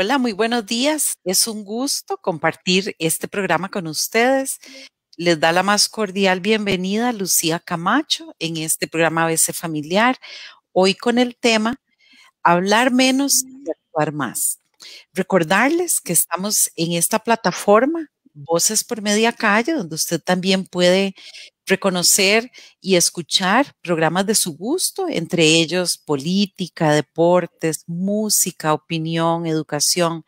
hola, muy buenos días. Es un gusto compartir este programa con ustedes. Les da la más cordial bienvenida Lucía Camacho en este programa ABC Familiar. Hoy con el tema Hablar menos y actuar más. Recordarles que estamos en esta plataforma Voces por Media Calle, donde usted también puede reconocer y escuchar programas de su gusto, entre ellos política, deportes, música, opinión, educación,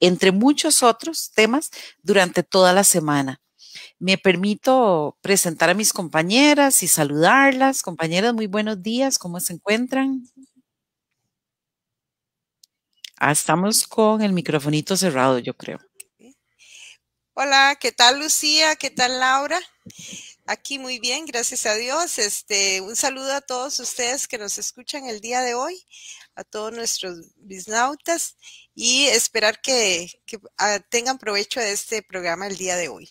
entre muchos otros temas durante toda la semana. Me permito presentar a mis compañeras y saludarlas. Compañeras, muy buenos días, ¿cómo se encuentran? Ah, estamos con el microfonito cerrado, yo creo. Hola, ¿qué tal Lucía? ¿Qué tal Laura? Aquí muy bien, gracias a Dios. Este, un saludo a todos ustedes que nos escuchan el día de hoy, a todos nuestros bisnautas y esperar que, ah, tengan provecho de este programa el día de hoy.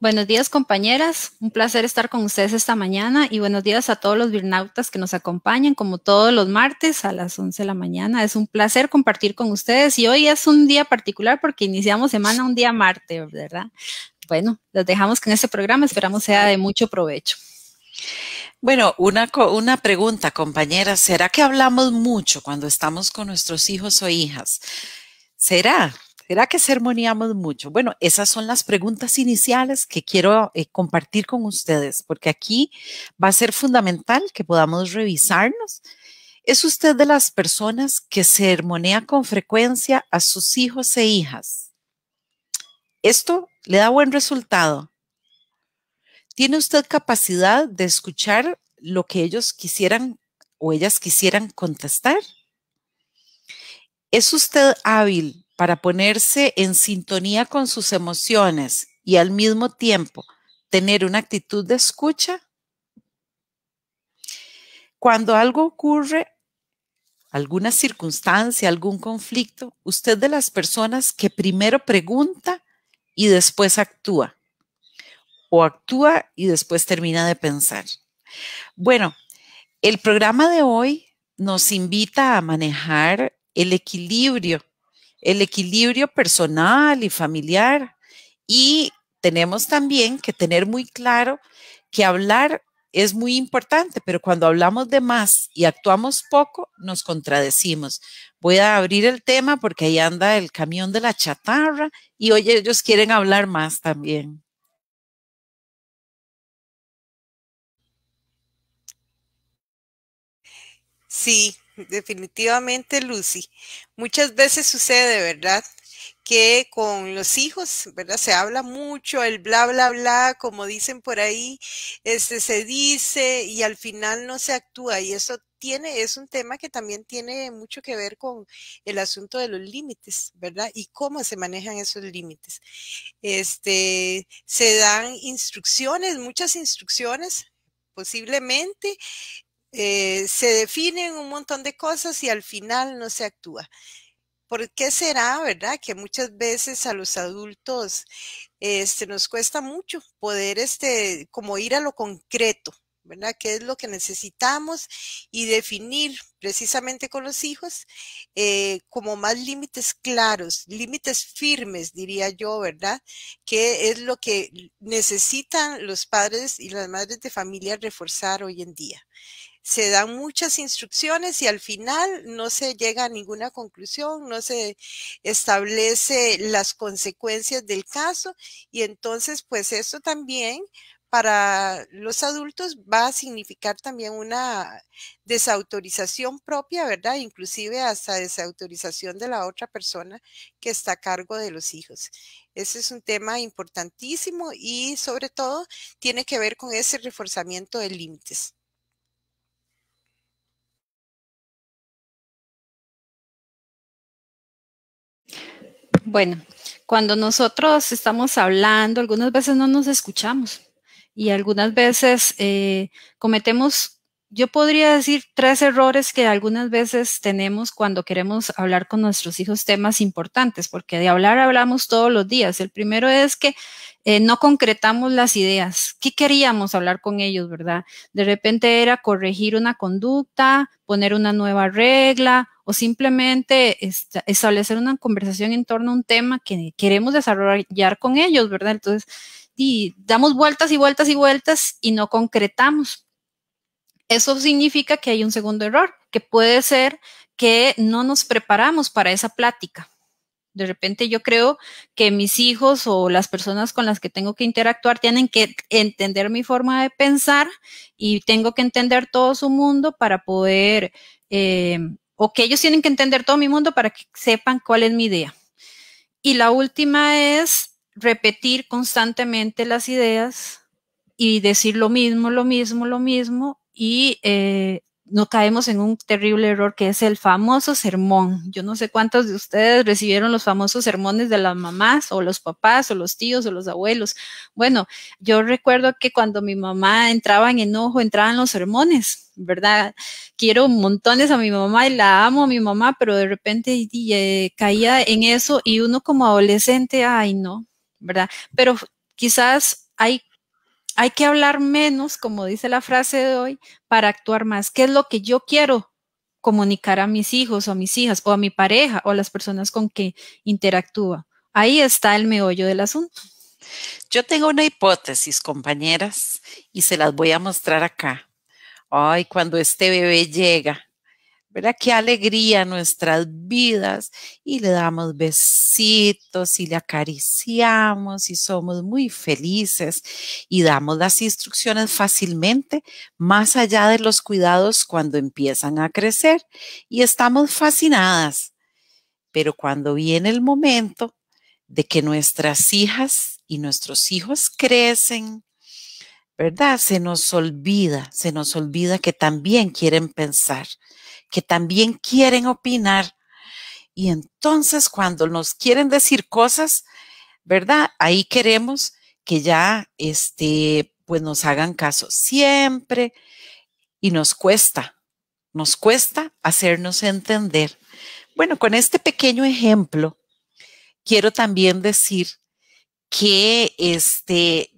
Buenos días, compañeras. Un placer estar con ustedes esta mañana y buenos días a todos los bisnautas que nos acompañan, como todos los martes a las 11 de la mañana. Es un placer compartir con ustedes y hoy es un día particular porque iniciamos semana un día martes, ¿verdad? bueno, los dejamos con este programa, esperamos sea de mucho provecho. Bueno, una, una pregunta, compañera, ¿será que hablamos mucho cuando estamos con nuestros hijos o hijas? ¿Será? ¿Será que sermoneamos mucho? Bueno, esas son las preguntas iniciales que quiero eh, compartir con ustedes, porque aquí va a ser fundamental que podamos revisarnos. ¿Es usted de las personas que sermonea con frecuencia a sus hijos e hijas? Esto le da buen resultado. ¿Tiene usted capacidad de escuchar lo que ellos quisieran o ellas quisieran contestar? ¿Es usted hábil para ponerse en sintonía con sus emociones y al mismo tiempo tener una actitud de escucha? Cuando algo ocurre, alguna circunstancia, algún conflicto, usted de las personas que primero pregunta y después actúa. O actúa y después termina de pensar. Bueno, el programa de hoy nos invita a manejar el equilibrio, el equilibrio personal y familiar. Y tenemos también que tener muy claro que hablar es muy importante, pero cuando hablamos de más y actuamos poco, nos contradecimos. Voy a abrir el tema porque ahí anda el camión de la chatarra y hoy ellos quieren hablar más también. Sí, definitivamente, Lucy. Muchas veces sucede, ¿verdad? que con los hijos, ¿verdad? Se habla mucho, el bla, bla, bla, como dicen por ahí, este, se dice y al final no se actúa y eso tiene, es un tema que también tiene mucho que ver con el asunto de los límites, ¿verdad? Y cómo se manejan esos límites. Este, se dan instrucciones, muchas instrucciones, posiblemente, eh, se definen un montón de cosas y al final no se actúa. ¿Por qué será, verdad? Que muchas veces a los adultos este, nos cuesta mucho poder, este, como ir a lo concreto, ¿verdad? ¿Qué es lo que necesitamos? Y definir precisamente con los hijos eh, como más límites claros, límites firmes, diría yo, ¿verdad? ¿Qué es lo que necesitan los padres y las madres de familia reforzar hoy en día? se dan muchas instrucciones y al final no se llega a ninguna conclusión, no se establece las consecuencias del caso y entonces pues esto también para los adultos va a significar también una desautorización propia, ¿verdad? Inclusive hasta desautorización de la otra persona que está a cargo de los hijos. Ese es un tema importantísimo y sobre todo tiene que ver con ese reforzamiento de límites. Bueno, cuando nosotros estamos hablando, algunas veces no nos escuchamos y algunas veces eh, cometemos, yo podría decir, tres errores que algunas veces tenemos cuando queremos hablar con nuestros hijos temas importantes, porque de hablar hablamos todos los días. El primero es que eh, no concretamos las ideas. ¿Qué queríamos hablar con ellos, verdad? De repente era corregir una conducta, poner una nueva regla o simplemente establecer una conversación en torno a un tema que queremos desarrollar con ellos, ¿verdad? Entonces, y damos vueltas y vueltas y vueltas y no concretamos. Eso significa que hay un segundo error, que puede ser que no nos preparamos para esa plática. De repente yo creo que mis hijos o las personas con las que tengo que interactuar tienen que entender mi forma de pensar y tengo que entender todo su mundo para poder eh, o que ellos tienen que entender todo mi mundo para que sepan cuál es mi idea. Y la última es repetir constantemente las ideas y decir lo mismo, lo mismo, lo mismo y eh, no caemos en un terrible error que es el famoso sermón. Yo no sé cuántos de ustedes recibieron los famosos sermones de las mamás o los papás o los tíos o los abuelos. Bueno, yo recuerdo que cuando mi mamá entraba en enojo, entraban los sermones, ¿verdad? Quiero montones a mi mamá y la amo a mi mamá, pero de repente eh, caía en eso y uno como adolescente, ay no, ¿verdad? Pero quizás hay hay que hablar menos, como dice la frase de hoy, para actuar más. ¿Qué es lo que yo quiero comunicar a mis hijos o a mis hijas o a mi pareja o a las personas con que interactúa? Ahí está el meollo del asunto. Yo tengo una hipótesis, compañeras, y se las voy a mostrar acá. Ay, cuando este bebé llega ¿verdad? Qué alegría nuestras vidas y le damos besitos y le acariciamos y somos muy felices y damos las instrucciones fácilmente, más allá de los cuidados cuando empiezan a crecer y estamos fascinadas. Pero cuando viene el momento de que nuestras hijas y nuestros hijos crecen, ¿verdad? Se nos olvida, se nos olvida que también quieren pensar, que también quieren opinar. Y entonces cuando nos quieren decir cosas, ¿verdad? Ahí queremos que ya, este, pues nos hagan caso siempre y nos cuesta, nos cuesta hacernos entender. Bueno, con este pequeño ejemplo, quiero también decir que este,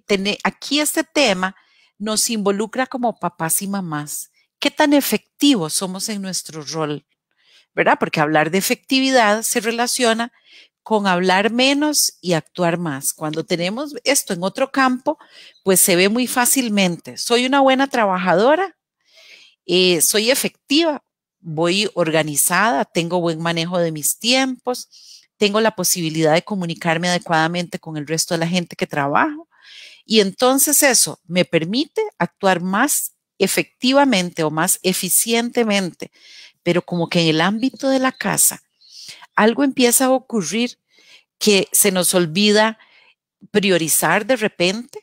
aquí este tema nos involucra como papás y mamás qué tan efectivos somos en nuestro rol, ¿verdad? Porque hablar de efectividad se relaciona con hablar menos y actuar más. Cuando tenemos esto en otro campo, pues se ve muy fácilmente. Soy una buena trabajadora, eh, soy efectiva, voy organizada, tengo buen manejo de mis tiempos, tengo la posibilidad de comunicarme adecuadamente con el resto de la gente que trabajo. Y entonces eso me permite actuar más efectivamente o más eficientemente, pero como que en el ámbito de la casa algo empieza a ocurrir que se nos olvida priorizar de repente,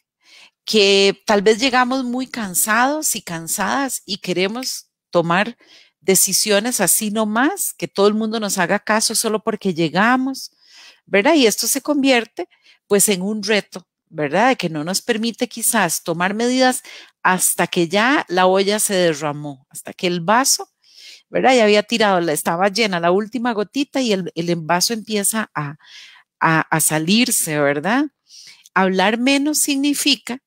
que tal vez llegamos muy cansados y cansadas y queremos tomar decisiones así nomás, que todo el mundo nos haga caso solo porque llegamos, ¿verdad? Y esto se convierte pues en un reto ¿verdad? Que no nos permite quizás tomar medidas hasta que ya la olla se derramó, hasta que el vaso, ¿verdad? Ya había tirado, estaba llena la última gotita y el, envaso empieza a, a, a salirse, ¿verdad? Hablar menos significa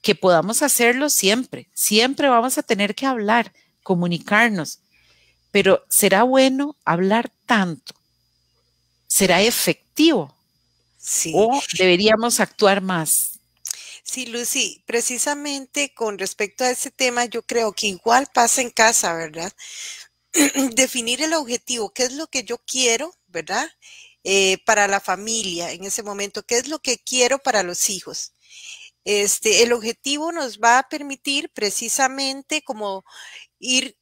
que podamos hacerlo siempre, siempre vamos a tener que hablar, comunicarnos, pero será bueno hablar tanto, será efectivo o deberíamos actuar más. Sí, Lucy, precisamente con respecto a ese tema, yo creo que igual pasa en casa, ¿verdad? Definir el objetivo, qué es lo que yo quiero, ¿verdad? Eh, para la familia en ese momento, qué es lo que quiero para los hijos. Este, el objetivo nos va a permitir precisamente como ir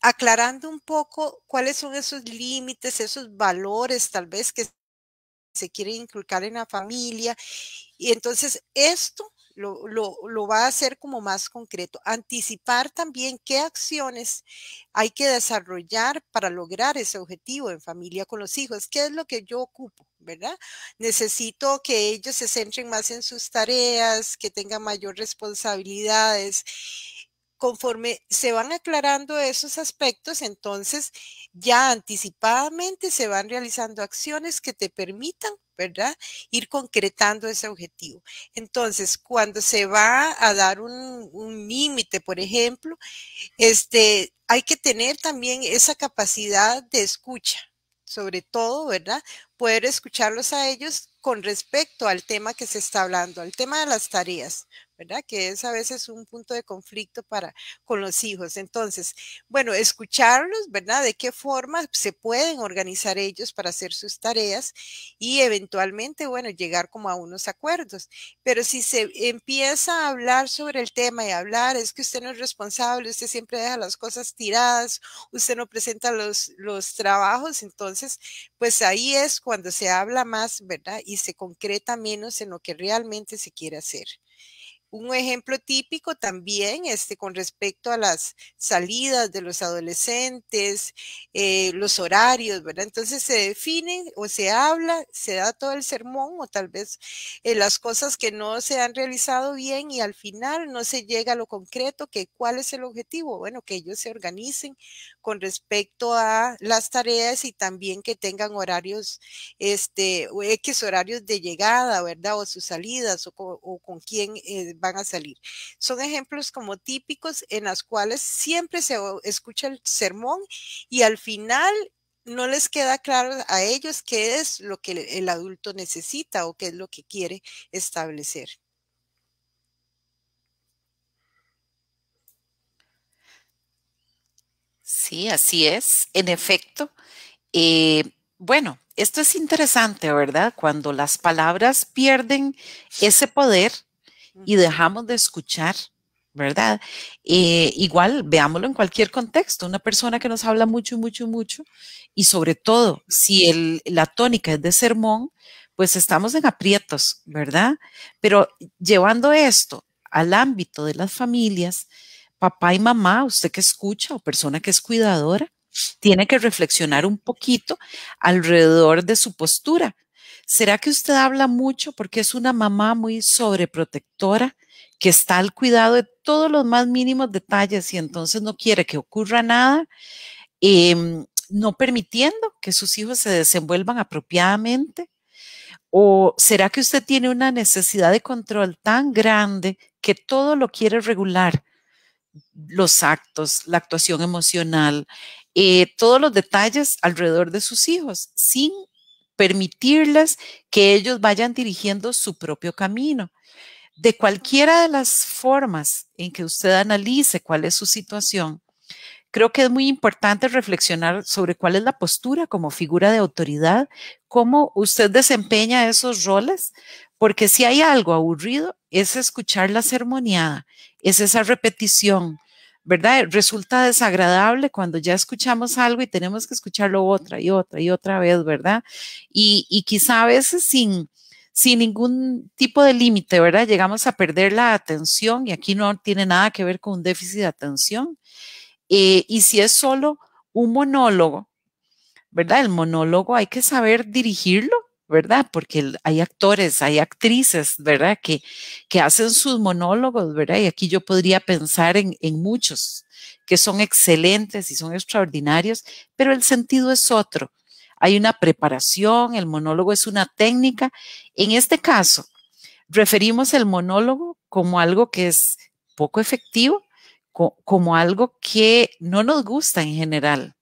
aclarando un poco cuáles son esos límites, esos valores tal vez que se quiere inculcar en la familia. Y entonces esto lo, va a hacer como más concreto. Anticipar también qué acciones hay que desarrollar para lograr ese objetivo en familia con los hijos. ¿Qué es lo que yo ocupo? ¿Verdad? Necesito que ellos se centren más en sus tareas, que tengan mayor responsabilidades conforme se van aclarando esos aspectos, entonces ya anticipadamente se van realizando acciones que te permitan, ¿verdad? Ir concretando ese objetivo. Entonces, cuando se va a dar un, límite, por ejemplo, este, hay que tener también esa capacidad de escucha, sobre todo, ¿verdad? Poder escucharlos a ellos con respecto al tema que se está hablando, al tema de las tareas. ¿verdad? Que es a veces un punto de conflicto para con los hijos. Entonces, bueno, escucharlos, ¿verdad? De qué forma se pueden organizar ellos para hacer sus tareas y eventualmente, bueno, llegar como a unos acuerdos. Pero si se empieza a hablar sobre el tema y hablar, es que usted no es responsable, usted siempre deja las cosas tiradas, usted no presenta los, los trabajos, entonces, pues ahí es cuando se habla más, ¿verdad? Y se concreta menos en lo que realmente se quiere hacer. Un ejemplo típico también este, con respecto a las salidas de los adolescentes, eh, los horarios, ¿verdad? Entonces se define o se habla, se da todo el sermón o tal vez eh, las cosas que no se han realizado bien y al final no se llega a lo concreto, que cuál es el objetivo, bueno, que ellos se organicen con respecto a las tareas y también que tengan horarios, este, X horarios de llegada, ¿verdad? O sus salidas o, con quién eh, van a salir. Son ejemplos como típicos en las cuales siempre se escucha el sermón y al final no les queda claro a ellos qué es lo que el adulto necesita o qué es lo que quiere establecer. Sí, así es, en efecto. Eh, bueno, esto es interesante, ¿verdad? Cuando las palabras pierden ese poder y dejamos de escuchar, ¿verdad? Eh, igual, veámoslo en cualquier contexto, una persona que nos habla mucho, mucho, mucho, y sobre todo, si el, la tónica es de sermón, pues estamos en aprietos, ¿verdad? Pero llevando esto al ámbito de las familias, papá y mamá, usted que escucha o persona que es cuidadora, tiene que reflexionar un poquito alrededor de su postura. ¿Será que usted habla mucho porque es una mamá muy sobreprotectora que está al cuidado de todos los más mínimos detalles y entonces no quiere que ocurra nada, em, no permitiendo que sus hijos se desenvuelvan apropiadamente? ¿O será que usted tiene una necesidad de control tan grande que todo lo quiere regular? Los actos, la actuación emocional, eh, todos los detalles alrededor de sus hijos, sin permitirles que ellos vayan dirigiendo su propio camino. De cualquiera de las formas en que usted analice cuál es su situación, creo que es muy importante reflexionar sobre cuál es la postura como figura de autoridad, cómo usted desempeña esos roles, porque si hay algo aburrido es escuchar la sermoniada es esa repetición, ¿verdad? Resulta desagradable cuando ya escuchamos algo y tenemos que escucharlo otra y otra y otra vez, ¿verdad? Y, quizá a veces sin, sin ningún tipo de límite, ¿verdad? Llegamos a perder la atención y aquí no tiene nada que ver con un déficit de atención. Eh, y si es solo un monólogo, ¿verdad? El monólogo hay que saber dirigirlo ¿verdad? Porque hay actores, hay actrices, ¿verdad? Que, hacen sus monólogos, ¿verdad? Y aquí yo podría pensar en, muchos que son excelentes y son extraordinarios, pero el sentido es otro. Hay una preparación, el monólogo es una técnica. En este caso, referimos el monólogo como algo que es poco efectivo, como algo que no nos gusta en general.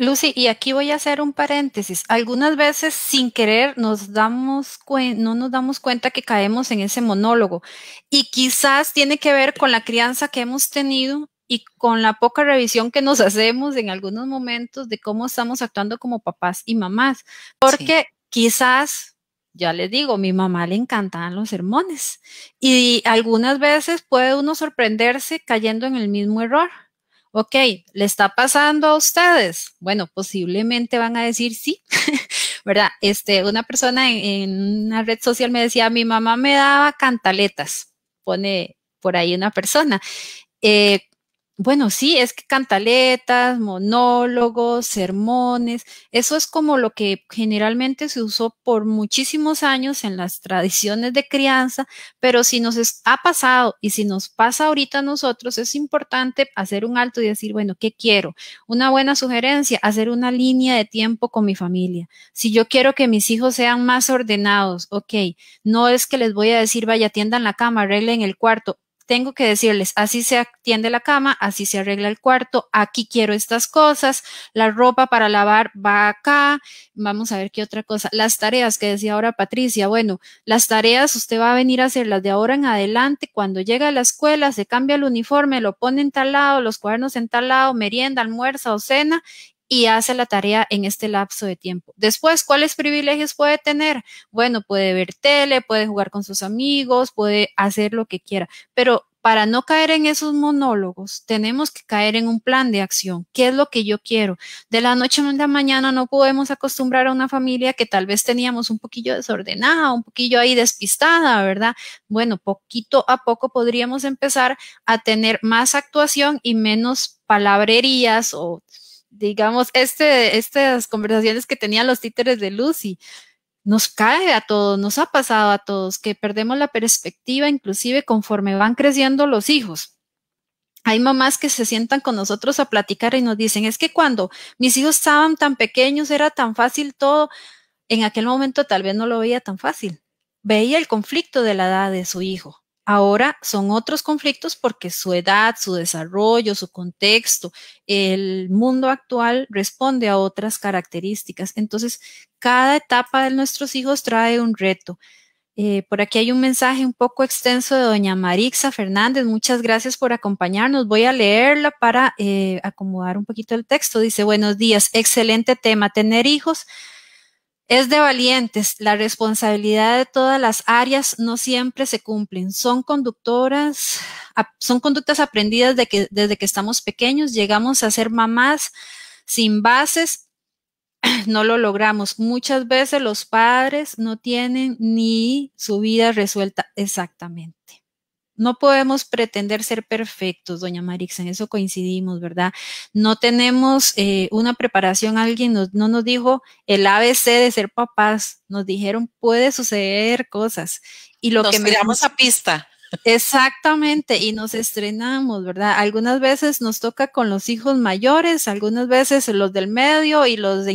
Lucy, y aquí voy a hacer un paréntesis. Algunas veces sin querer nos damos no nos damos cuenta que caemos en ese monólogo y quizás tiene que ver con la crianza que hemos tenido y con la poca revisión que nos hacemos en algunos momentos de cómo estamos actuando como papás y mamás, porque quizás ya les digo, mi mamá le encantaban los sermones y algunas veces puede uno sorprenderse cayendo en el mismo error ok, ¿le está pasando a ustedes? Bueno, posiblemente van a decir sí, ¿verdad? Este, una persona en, una red social me decía, mi mamá me daba cantaletas, pone por ahí una persona. Eh, bueno, sí, es que cantaletas, monólogos, sermones, eso es como lo que generalmente se usó por muchísimos años en las tradiciones de crianza, pero si nos ha pasado y si nos pasa ahorita a nosotros, es importante hacer un alto y decir, bueno, ¿qué quiero? Una buena sugerencia, hacer una línea de tiempo con mi familia. Si yo quiero que mis hijos sean más ordenados, ok, no es que les voy a decir, vaya, atiendan la cama, arreglen el cuarto, tengo que decirles, así se atiende la cama, así se arregla el cuarto, aquí quiero estas cosas, la ropa para lavar va acá, vamos a ver qué otra cosa, las tareas que decía ahora Patricia, bueno, las tareas usted va a venir a hacerlas de ahora en adelante, cuando llega a la escuela se cambia el uniforme, lo pone en tal lado, los cuadernos en tal lado, merienda, almuerzo o cena y hace la tarea en este lapso de tiempo. Después, ¿cuáles privilegios puede tener? Bueno, puede ver tele, puede jugar con sus amigos, puede hacer lo que quiera, pero para no caer en esos monólogos, tenemos que caer en un plan de acción. ¿Qué es lo que yo quiero? De la noche a la mañana no podemos acostumbrar a una familia que tal vez teníamos un poquillo desordenada, un poquillo ahí despistada, ¿verdad? Bueno, poquito a poco podríamos empezar a tener más actuación y menos palabrerías o digamos, este, estas conversaciones que tenían los títeres de Lucy, nos cae a todos, nos ha pasado a todos, que perdemos la perspectiva inclusive conforme van creciendo los hijos. Hay mamás que se sientan con nosotros a platicar y nos dicen, es que cuando mis hijos estaban tan pequeños era tan fácil todo, en aquel momento tal vez no lo veía tan fácil. Veía el conflicto de la edad de su hijo, Ahora son otros conflictos porque su edad, su desarrollo, su contexto, el mundo actual responde a otras características. Entonces, cada etapa de nuestros hijos trae un reto. Eh, por aquí hay un mensaje un poco extenso de doña Marixa Fernández. Muchas gracias por acompañarnos. Voy a leerla para eh, acomodar un poquito el texto. Dice, buenos días, excelente tema. Tener hijos es de valientes, la responsabilidad de todas las áreas no siempre se cumplen. Son conductoras, son conductas aprendidas desde que estamos pequeños, llegamos a ser mamás sin bases, no lo logramos. Muchas veces los padres no tienen ni su vida resuelta exactamente no podemos pretender ser perfectos, doña Marix, en eso coincidimos, ¿verdad? No tenemos eh, una preparación, alguien no nos dijo el ABC de ser papás, nos dijeron puede suceder cosas. Y lo nos que miramos a pista. Exactamente, y nos estrenamos, ¿verdad? Algunas veces nos toca con los hijos mayores, algunas veces los del medio y los de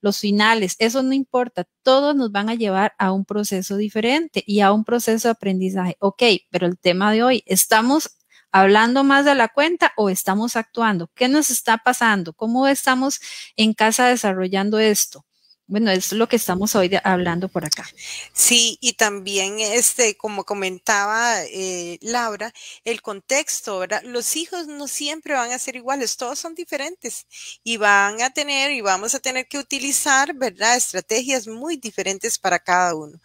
los finales, eso no importa, todos nos van a llevar a un proceso diferente y a un proceso de aprendizaje. Ok, pero el tema de hoy, ¿estamos hablando más de la cuenta o estamos actuando? ¿Qué nos está pasando? ¿Cómo estamos en casa desarrollando esto? bueno, es lo que estamos hoy hablando por acá. Sí, y también, este, como comentaba eh, Laura, el contexto, ¿verdad? Los hijos no siempre van a ser iguales, todos son diferentes y van a tener y vamos a tener que utilizar, ¿verdad? Estrategias muy diferentes para cada uno.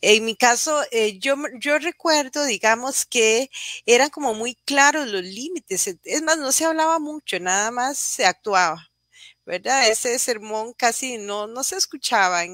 En mi caso, eh, yo, yo recuerdo, digamos, que eran como muy claros los límites, es más, no se hablaba mucho, nada más se actuaba. ¿verdad? Ese sermón casi no, no se escuchaba.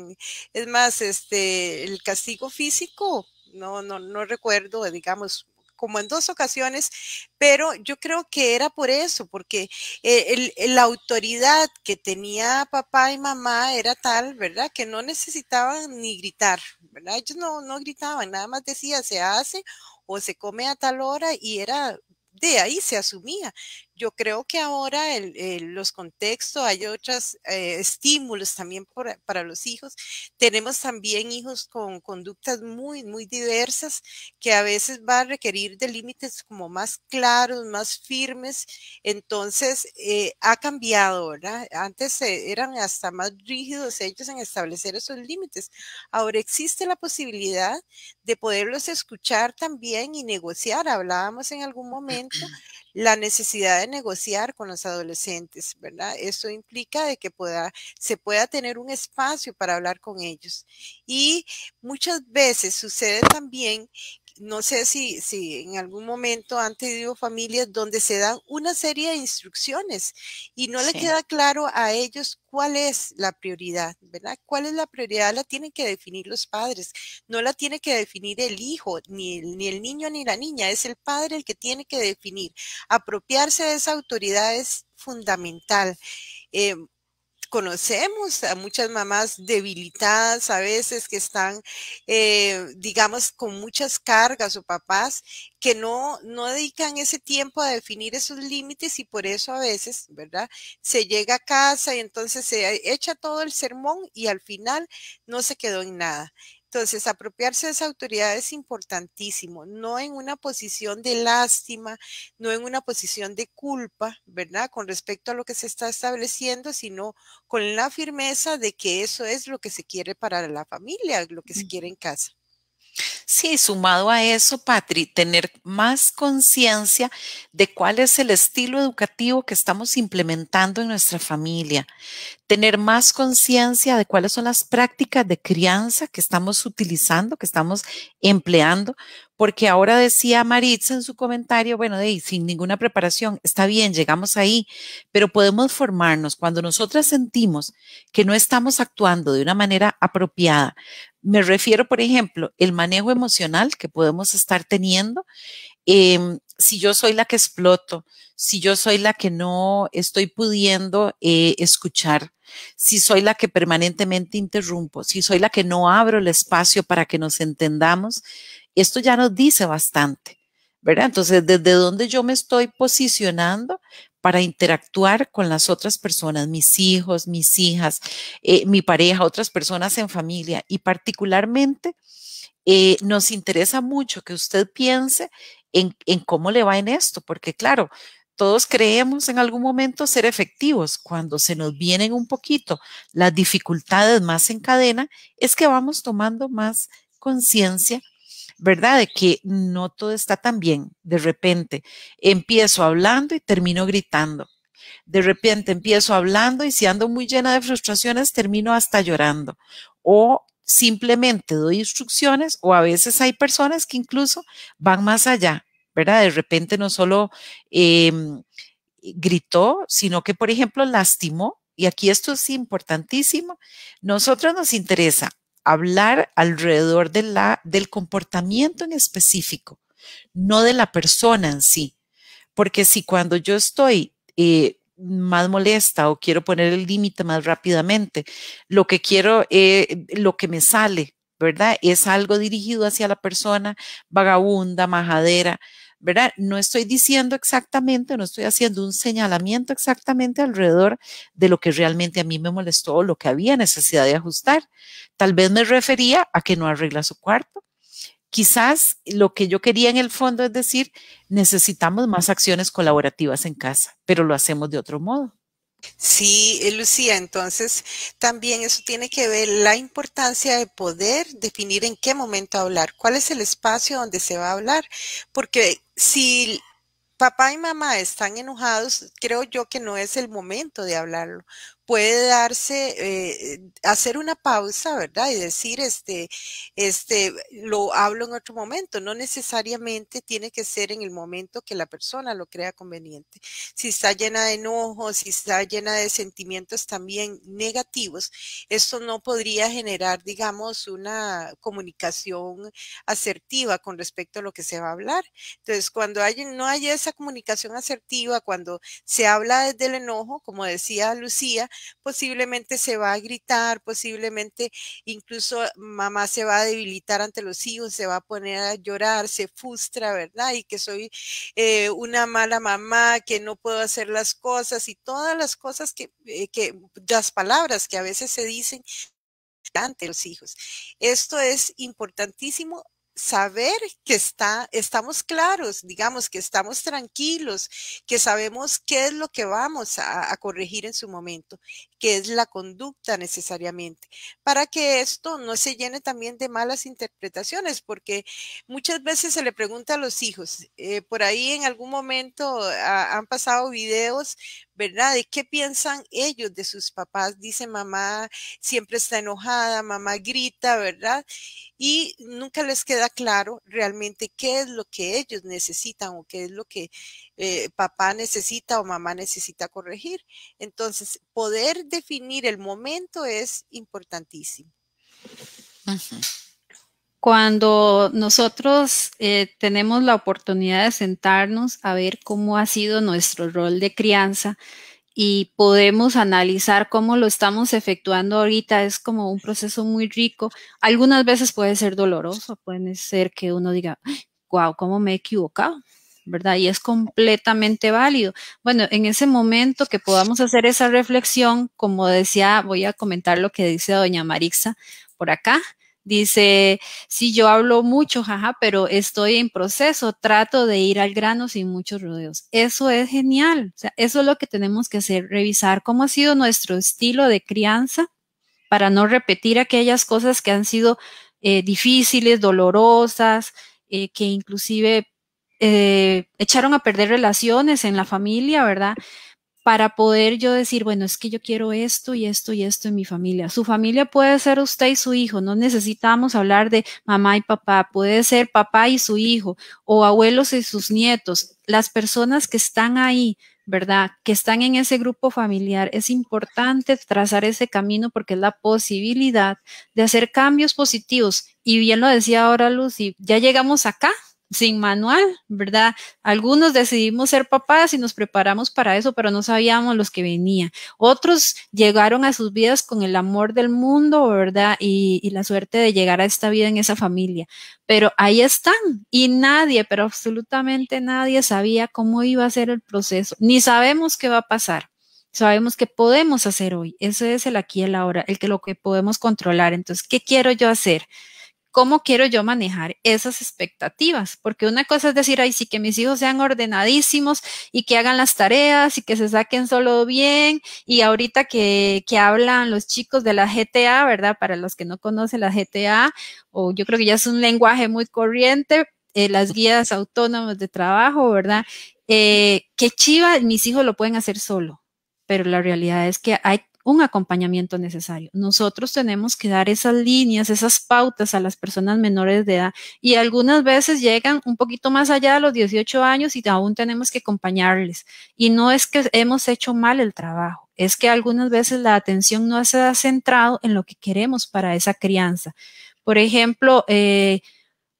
Es más, este, el castigo físico, no, no, no recuerdo, digamos, como en dos ocasiones, pero yo creo que era por eso, porque eh, la autoridad que tenía papá y mamá era tal, ¿verdad? Que no necesitaban ni gritar, ¿verdad? Ellos no, no gritaban, nada más decía se hace o se come a tal hora y era de ahí se asumía yo creo que ahora en eh, los contextos, hay otros eh, estímulos también para los hijos. Tenemos también hijos con conductas muy, muy diversas que a veces va a requerir de límites como más claros, más firmes. Entonces, eh, ha cambiado, ¿verdad? Antes eran hasta más rígidos ellos en establecer esos límites. Ahora existe la posibilidad de poderlos escuchar también y negociar. Hablábamos en algún momento la necesidad de negociar con los adolescentes, ¿verdad? Eso implica de que pueda, se pueda tener un espacio para hablar con ellos. Y muchas veces sucede también no sé si, si en algún momento han tenido familias donde se dan una serie de instrucciones y no le queda claro a ellos cuál es la prioridad, ¿verdad? ¿Cuál es la prioridad? La tienen que definir los padres, no la tiene que definir el hijo, ni el, ni el niño ni la niña, es el padre el que tiene que definir. Apropiarse de esa autoridad es fundamental. Em, conocemos a muchas mamás debilitadas a veces que están, eh, digamos, con muchas cargas o papás que no, no dedican ese tiempo a definir esos límites y por eso a veces, ¿verdad? Se llega a casa y entonces se echa todo el sermón y al final no se quedó en nada. Entonces, apropiarse de esa autoridad es importantísimo, no en una posición de lástima, no en una posición de culpa, ¿verdad? Con respecto a lo que se está estableciendo, sino con la firmeza de que eso es lo que se quiere para la familia, lo que se quiere en casa. Sí, sumado a eso, Patri, tener más conciencia de cuál es el estilo educativo que estamos implementando en nuestra familia, tener más conciencia de cuáles son las prácticas de crianza que estamos utilizando, que estamos empleando, porque ahora decía Maritza en su comentario, bueno, de, sin ninguna preparación, está bien, llegamos ahí, pero podemos formarnos cuando nosotras sentimos que no estamos actuando de una manera apropiada, me refiero, por ejemplo, el manejo emocional que podemos estar teniendo. Em, si yo soy la que exploto, si yo soy la que no estoy pudiendo eh, escuchar, si soy la que permanentemente interrumpo, si soy la que no abro el espacio para que nos entendamos, esto ya nos dice bastante, ¿verdad? Entonces, desde dónde yo me estoy posicionando para interactuar con las otras personas, mis hijos, mis hijas, eh, mi pareja, otras personas en familia. Y particularmente eh, nos interesa mucho que usted piense en, en cómo le va en esto, porque claro, todos creemos en algún momento ser efectivos. Cuando se nos vienen un poquito las dificultades más en cadena, es que vamos tomando más conciencia ¿verdad? De que no todo está tan bien. De repente empiezo hablando y termino gritando. De repente empiezo hablando y si ando muy llena de frustraciones, termino hasta llorando. O simplemente doy instrucciones o a veces hay personas que incluso van más allá, ¿verdad? De repente no solo em, gritó, sino que, por ejemplo, lastimó. Y aquí esto es importantísimo. Nosotros nos interesa hablar alrededor de la, del comportamiento en específico, no de la persona en sí. Porque si cuando yo estoy eh, más molesta o quiero poner el límite más rápidamente, lo que quiero, eh, lo que me sale, ¿verdad? Es algo dirigido hacia la persona, vagabunda, majadera. ¿verdad? No estoy diciendo exactamente, no estoy haciendo un señalamiento exactamente alrededor de lo que realmente a mí me molestó lo que había necesidad de ajustar. Tal vez me refería a que no arregla su cuarto. Quizás lo que yo quería en el fondo es decir, necesitamos más acciones colaborativas en casa, pero lo hacemos de otro modo. Sí, eh, Lucía, entonces también eso tiene que ver la importancia de poder definir en qué momento hablar, cuál es el espacio donde se va a hablar, porque si papá y mamá están enojados, creo yo que no es el momento de hablarlo, puede darse, eh, hacer una pausa, ¿verdad? Y decir, este, este, lo hablo en otro momento. No necesariamente tiene que ser en el momento que la persona lo crea conveniente. Si está llena de enojo, si está llena de sentimientos también negativos, esto no podría generar, digamos, una comunicación asertiva con respecto a lo que se va a hablar. Entonces, cuando hay, no haya esa comunicación asertiva, cuando se habla desde el enojo, como decía Lucía, posiblemente se va a gritar, posiblemente incluso mamá se va a debilitar ante los hijos, se va a poner a llorar, se frustra, ¿verdad? Y que soy eh, una mala mamá, que no puedo hacer las cosas y todas las cosas que, eh, que las palabras que a veces se dicen ante los hijos. Esto es importantísimo saber que está, estamos claros, digamos, que estamos tranquilos, que sabemos qué es lo que vamos a, a corregir en su momento, que es la conducta necesariamente, para que esto no se llene también de malas interpretaciones, porque muchas veces se le pregunta a los hijos, eh, por ahí en algún momento ah, han pasado videos, ¿verdad? ¿De qué piensan ellos de sus papás? Dice mamá siempre está enojada, mamá grita, ¿verdad? Y nunca les queda claro realmente qué es lo que ellos necesitan o qué es lo que eh, papá necesita o mamá necesita corregir. Entonces, poder definir el momento es importantísimo. Cuando nosotros eh, tenemos la oportunidad de sentarnos a ver cómo ha sido nuestro rol de crianza y podemos analizar cómo lo estamos efectuando ahorita, es como un proceso muy rico. Algunas veces puede ser doloroso, puede ser que uno diga, wow, ¿cómo me he equivocado? ¿verdad? Y es completamente válido. Bueno, en ese momento que podamos hacer esa reflexión, como decía, voy a comentar lo que dice doña Marixa por acá. Dice, sí, yo hablo mucho, jaja, pero estoy en proceso, trato de ir al grano sin muchos rodeos. Eso es genial, o sea, eso es lo que tenemos que hacer, revisar cómo ha sido nuestro estilo de crianza para no repetir aquellas cosas que han sido eh, difíciles, dolorosas, eh, que inclusive eh, echaron a perder relaciones en la familia, ¿verdad? Para poder yo decir, bueno, es que yo quiero esto y esto y esto en mi familia. Su familia puede ser usted y su hijo, no necesitamos hablar de mamá y papá, puede ser papá y su hijo o abuelos y sus nietos, las personas que están ahí, ¿verdad? Que están en ese grupo familiar. Es importante trazar ese camino porque es la posibilidad de hacer cambios positivos. Y bien lo decía ahora Lucy, ya llegamos acá, sin manual, ¿verdad? Algunos decidimos ser papás y nos preparamos para eso, pero no sabíamos los que venía. Otros llegaron a sus vidas con el amor del mundo, ¿verdad? Y, la suerte de llegar a esta vida en esa familia. Pero ahí están y nadie, pero absolutamente nadie sabía cómo iba a ser el proceso, ni sabemos qué va a pasar sabemos qué podemos hacer hoy. Ese es el aquí y el ahora, el que lo que podemos controlar. Entonces, ¿qué quiero yo hacer? ¿Cómo quiero yo manejar esas expectativas? Porque una cosa es decir, ay, sí, que mis hijos sean ordenadísimos y que hagan las tareas y que se saquen solo bien. Y ahorita que, hablan los chicos de la GTA, ¿verdad? Para los que no conocen la GTA, o yo creo que ya es un lenguaje muy corriente, eh, las guías autónomas de trabajo, ¿verdad? Eh, que chiva, mis hijos lo pueden hacer solo, pero la realidad es que hay un acompañamiento necesario. Nosotros tenemos que dar esas líneas, esas pautas a las personas menores de edad y algunas veces llegan un poquito más allá de los 18 años y aún tenemos que acompañarles. Y no es que hemos hecho mal el trabajo, es que algunas veces la atención no se ha centrado en lo que queremos para esa crianza. Por ejemplo, eh,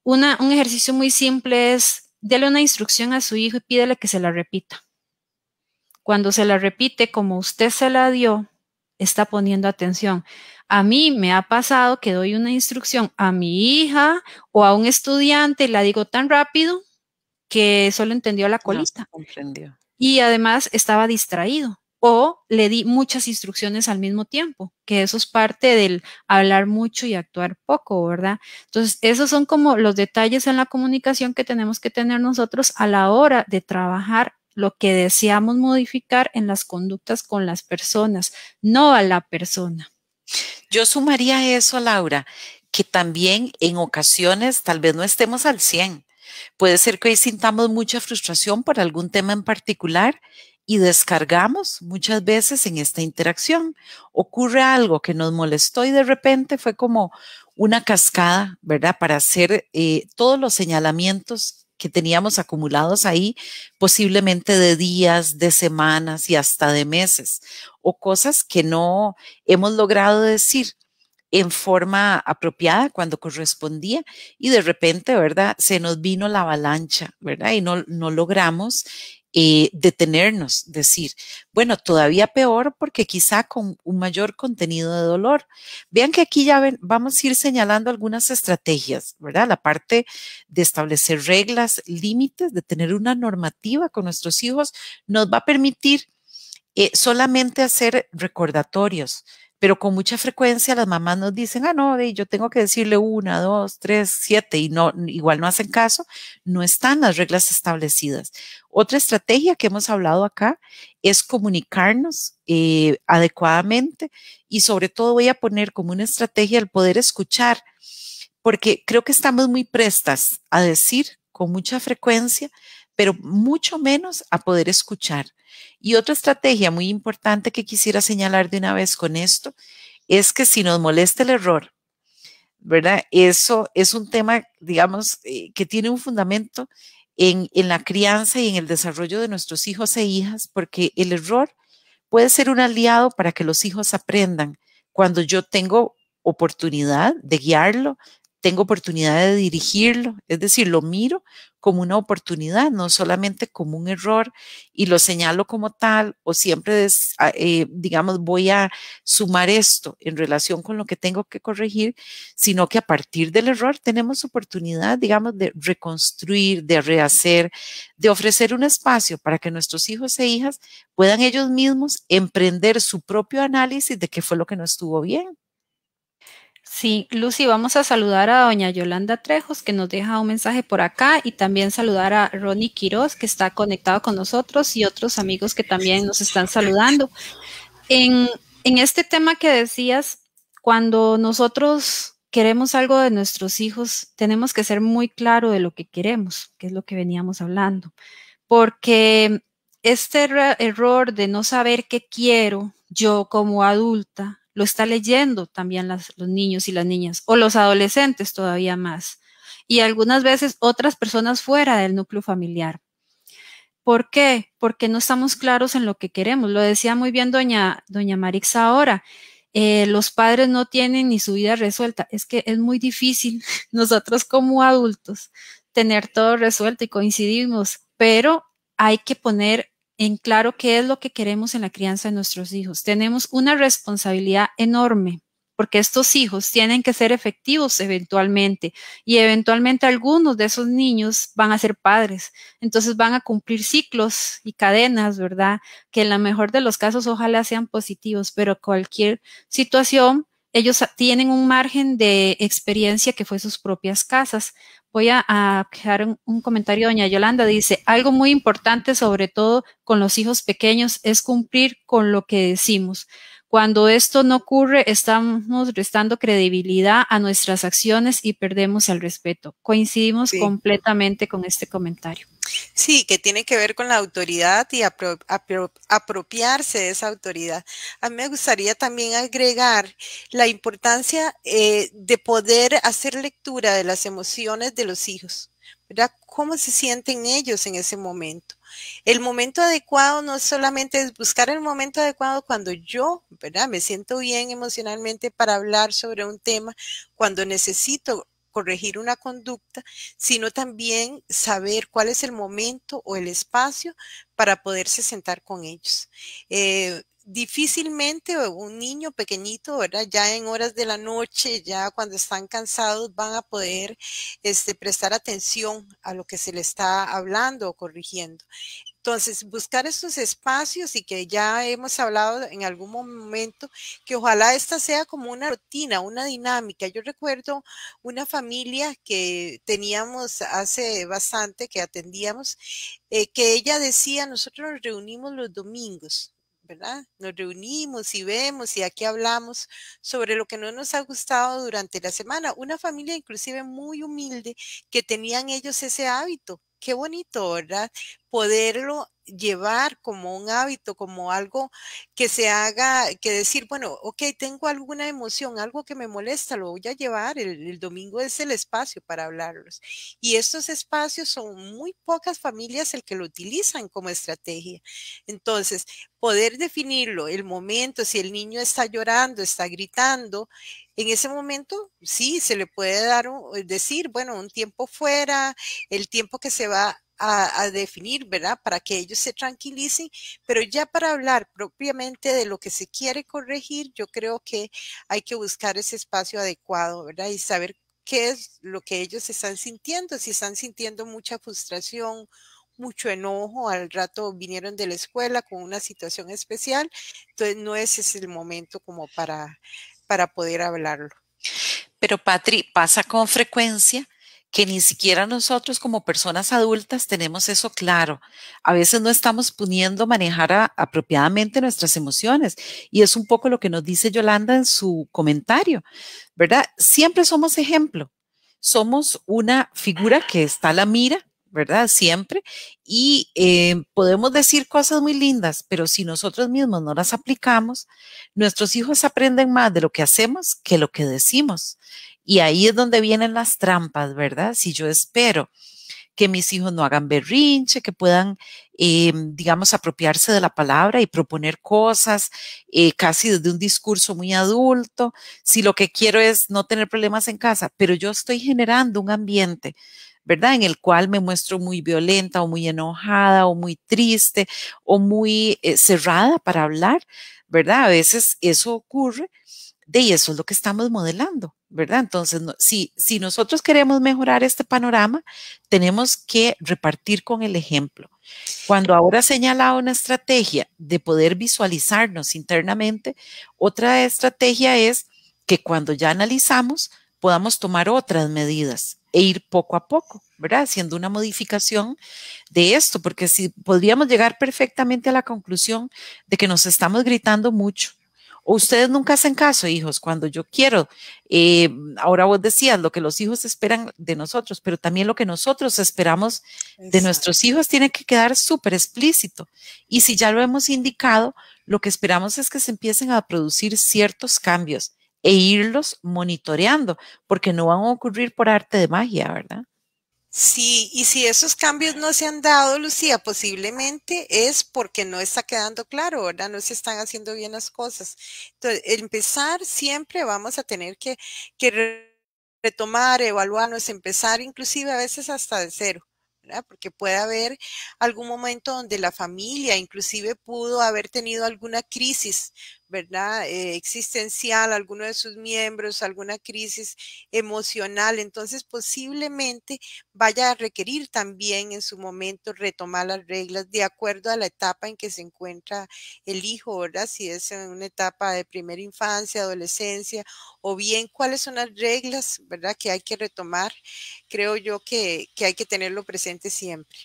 un ejercicio muy simple es, dele una instrucción a su hijo y pídele que se la repita. Cuando se la repite como usted se la dio, está poniendo atención. A mí me ha pasado que doy una instrucción a mi hija o a un estudiante la digo tan rápido que solo entendió la colita. y además estaba distraído o le di muchas instrucciones al mismo tiempo, que eso es parte del hablar mucho y actuar poco, ¿verdad? Entonces, esos son como los detalles en la comunicación que tenemos que tener nosotros a la hora de trabajar lo que deseamos modificar en las conductas con las personas, no a la persona. Yo sumaría eso, Laura, que también en ocasiones tal vez no estemos al 100. Puede ser que hoy sintamos mucha frustración por algún tema en particular y descargamos muchas veces en esta interacción. Ocurre algo que nos molestó y de repente fue como una cascada, ¿verdad? Para hacer eh, todos los señalamientos que teníamos acumulados ahí, posiblemente de días, de semanas y hasta de meses, o cosas que no hemos logrado decir en forma apropiada cuando correspondía y de repente, ¿verdad? Se nos vino la avalancha, ¿verdad? Y no, no logramos eh, detenernos, decir, bueno, todavía peor porque quizá con un mayor contenido de dolor. Vean que aquí ya ven, vamos a ir señalando algunas estrategias, ¿verdad? La parte de establecer reglas, límites, de tener una normativa con nuestros hijos, nos va a permitir eh, solamente hacer recordatorios, pero con mucha frecuencia las mamás nos dicen, ah, no, yo tengo que decirle una, dos, tres, siete, y no, igual no hacen caso, no están las reglas establecidas. Otra estrategia que hemos hablado acá es comunicarnos eh, adecuadamente y sobre todo voy a poner como una estrategia el poder escuchar, porque creo que estamos muy prestas a decir con mucha frecuencia, pero mucho menos a poder escuchar. Y otra estrategia muy importante que quisiera señalar de una vez con esto es que si nos molesta el error, ¿verdad? Eso es un tema, digamos, eh, que tiene un fundamento en, la crianza y en el desarrollo de nuestros hijos e hijas, porque el error puede ser un aliado para que los hijos aprendan. Cuando yo tengo oportunidad de guiarlo, tengo oportunidad de dirigirlo, es decir, lo miro como una oportunidad, no solamente como un error y lo señalo como tal o siempre, ah, eh, digamos, voy a sumar esto en relación con lo que tengo que corregir, sino que a partir del error tenemos oportunidad, digamos, de reconstruir, de rehacer, de ofrecer un espacio para que nuestros hijos e hijas puedan ellos mismos emprender su propio análisis de qué fue lo que no estuvo bien. Sí, Lucy, vamos a saludar a doña Yolanda Trejos, que nos deja un mensaje por acá, y también saludar a Ronnie Quiroz, que está conectado con nosotros, y otros amigos que también nos están saludando. En, este tema que decías, cuando nosotros queremos algo de nuestros hijos, tenemos que ser muy claro de lo que queremos, que es lo que veníamos hablando, porque este error de no saber qué quiero yo como adulta lo está leyendo también los niños y las niñas, o los adolescentes todavía más, y algunas veces otras personas fuera del núcleo familiar. ¿Por qué? Porque no estamos claros en lo que queremos. Lo decía muy bien doña, doña Marixa ahora. Eh, los padres no tienen ni su vida resuelta. Es que es muy difícil nosotros como adultos tener todo resuelto y coincidimos, pero hay que poner en claro qué es lo que queremos en la crianza de nuestros hijos. Tenemos una responsabilidad enorme porque estos hijos tienen que ser efectivos eventualmente y eventualmente algunos de esos niños van a ser padres. Entonces van a cumplir ciclos y cadenas, ¿verdad? Que en la mejor de los casos ojalá sean positivos, pero cualquier situación, ellos tienen un margen de experiencia que fue sus propias casas voy a, dejar un, comentario. Doña Yolanda dice, algo muy importante, sobre todo con los hijos pequeños, es cumplir con lo que decimos. Cuando esto no ocurre, estamos restando credibilidad a nuestras acciones y perdemos el respeto. Coincidimos completamente con este comentario. Sí, que tiene que ver con la autoridad y apropiarse de esa autoridad. A mí me gustaría también agregar la importancia eh, de poder hacer lectura de las emociones de los hijos, ¿verdad? ¿Cómo se sienten ellos en ese momento? El momento adecuado no es solamente buscar el momento adecuado cuando yo, ¿verdad? Me siento bien emocionalmente para hablar sobre un tema, cuando necesito corregir una conducta, sino también saber cuál es el momento o el espacio para poderse sentar con ellos. Eh, difícilmente eh, un niño pequeñito, ¿verdad? Ya en horas de la noche, ya cuando están cansados, van a poder este, prestar atención a lo que se le está hablando o corrigiendo. Entonces, buscar estos espacios y que ya hemos hablado en algún momento, que ojalá esta sea como una rutina, una dinámica. Yo recuerdo una familia que teníamos hace bastante, que atendíamos, eh, que ella decía, nosotros nos reunimos los domingos, ¿verdad? Nos reunimos y vemos y aquí hablamos sobre lo que no nos ha gustado durante la semana. Una familia inclusive muy humilde que tenían ellos ese hábito qué bonito, ¿verdad? Poderlo llevar como un hábito, como algo que se haga, que decir, bueno, ok, tengo alguna emoción, algo que me molesta, lo voy a llevar, el, domingo es el espacio para hablarlos. Y estos espacios son muy pocas familias el que lo utilizan como estrategia. Entonces, poder definirlo, el momento, si el niño está llorando, está gritando, en ese momento, sí, se le puede dar, eh, decir, bueno, un tiempo fuera, el tiempo que se va a, a, definir, ¿verdad? Para que ellos se tranquilicen, pero ya para hablar propiamente de lo que se quiere corregir, yo creo que hay que buscar ese espacio adecuado, ¿verdad? Y saber qué es lo que ellos están sintiendo, si están sintiendo mucha frustración, mucho enojo, al rato vinieron de la escuela con una situación especial, entonces no ese es el momento como para para poder hablarlo. Pero Patri, pasa con frecuencia que ni siquiera nosotros como personas adultas tenemos eso claro. A veces no estamos poniendo manejar apropiadamente nuestras emociones y es un poco lo que nos dice Yolanda en su comentario, ¿verdad? Siempre somos ejemplo, somos una figura que está a la mira ¿verdad? Siempre. Y eh, podemos decir cosas muy lindas, pero si nosotros mismos no las aplicamos, nuestros hijos aprenden más de lo que hacemos que lo que decimos. Y ahí es donde vienen las trampas, ¿verdad? Si yo espero que mis hijos no hagan berrinche, que puedan, eh, digamos, apropiarse de la palabra y proponer cosas eh, casi desde un discurso muy adulto, si lo que quiero es no tener problemas en casa, pero yo estoy generando un ambiente ¿verdad? En el cual me muestro muy violenta o muy enojada o muy triste o muy eh, cerrada para hablar, ¿verdad? A veces eso ocurre de y eso es lo que estamos modelando, ¿verdad? Entonces, si, si nosotros queremos mejorar este panorama, tenemos que repartir con el ejemplo. Cuando ahora señalado una estrategia de poder visualizarnos internamente, otra estrategia es que cuando ya analizamos, podamos tomar otras medidas e ir poco a poco, ¿verdad? Haciendo una modificación de esto, porque si podríamos llegar perfectamente a la conclusión de que nos estamos gritando mucho. O ustedes nunca hacen caso, hijos, cuando yo quiero, eh, ahora vos decías lo que los hijos esperan de nosotros, pero también lo que nosotros esperamos de nuestros hijos tiene que quedar súper explícito. Y si ya lo hemos indicado, lo que esperamos es que se empiecen a producir ciertos cambios e irlos monitoreando, porque no van a ocurrir por arte de magia, ¿verdad? Sí, y si esos cambios no se han dado, Lucía, posiblemente es porque no está quedando claro, ¿verdad? No se están haciendo bien las cosas. Entonces, empezar siempre vamos a tener que, que retomar, evaluarnos, empezar inclusive a veces hasta de cero. ¿verdad? porque puede haber algún momento donde la familia inclusive pudo haber tenido alguna crisis ¿verdad? Eh, existencial, alguno de sus miembros, alguna crisis emocional. Entonces, posiblemente vaya a requerir también en su momento retomar las reglas de acuerdo a la etapa en que se encuentra el hijo, ¿verdad? Si es en una etapa de primera infancia, adolescencia, o bien cuáles son las reglas, ¿verdad? Que hay que retomar. Creo yo que, que hay que tenerlo presente siempre.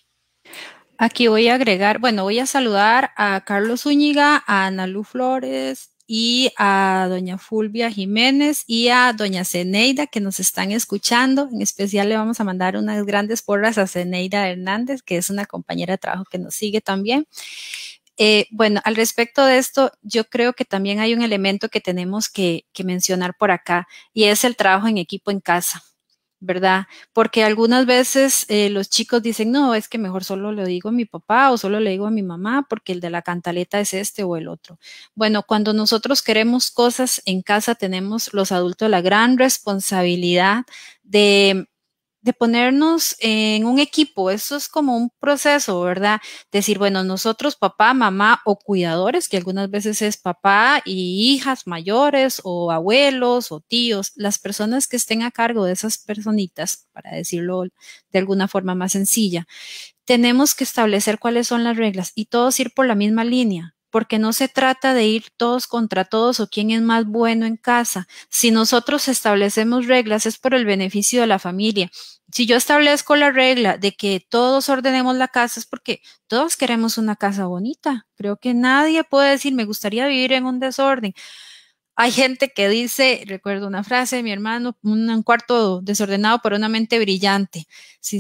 Aquí voy a agregar, bueno, voy a saludar a Carlos Zúñiga, a Ana Lu Flores y a doña Fulvia Jiménez y a doña Zeneida que nos están escuchando. En especial le vamos a mandar unas grandes porras a Zeneida Hernández, que es una compañera de trabajo que nos sigue también. Eh, bueno, al respecto de esto, yo creo que también hay un elemento que tenemos que mencionar por acá y es el trabajo en equipo en casa ¿verdad? Porque algunas veces eh, los chicos dicen, no, es que mejor solo le digo a mi papá o solo le digo a mi mamá porque el de la cantaleta es este o el otro. Bueno, cuando nosotros queremos cosas en casa, tenemos los adultos la gran responsabilidad de de ponernos en un equipo, eso es como un proceso, ¿verdad? Decir, bueno, nosotros papá, mamá o cuidadores, que algunas veces es papá y hijas mayores o abuelos o tíos, las personas que estén a cargo de esas personitas, para decirlo de alguna forma más sencilla, tenemos que establecer cuáles son las reglas y todos ir por la misma línea, porque no se trata de ir todos contra todos o quién es más bueno en casa. Si nosotros establecemos reglas es por el beneficio de la familia. Si yo establezco la regla de que todos ordenemos la casa es porque todos queremos una casa bonita. Creo que nadie puede decir me gustaría vivir en un desorden. Hay gente que dice, recuerdo una frase de mi hermano, un cuarto desordenado por una mente brillante. Si,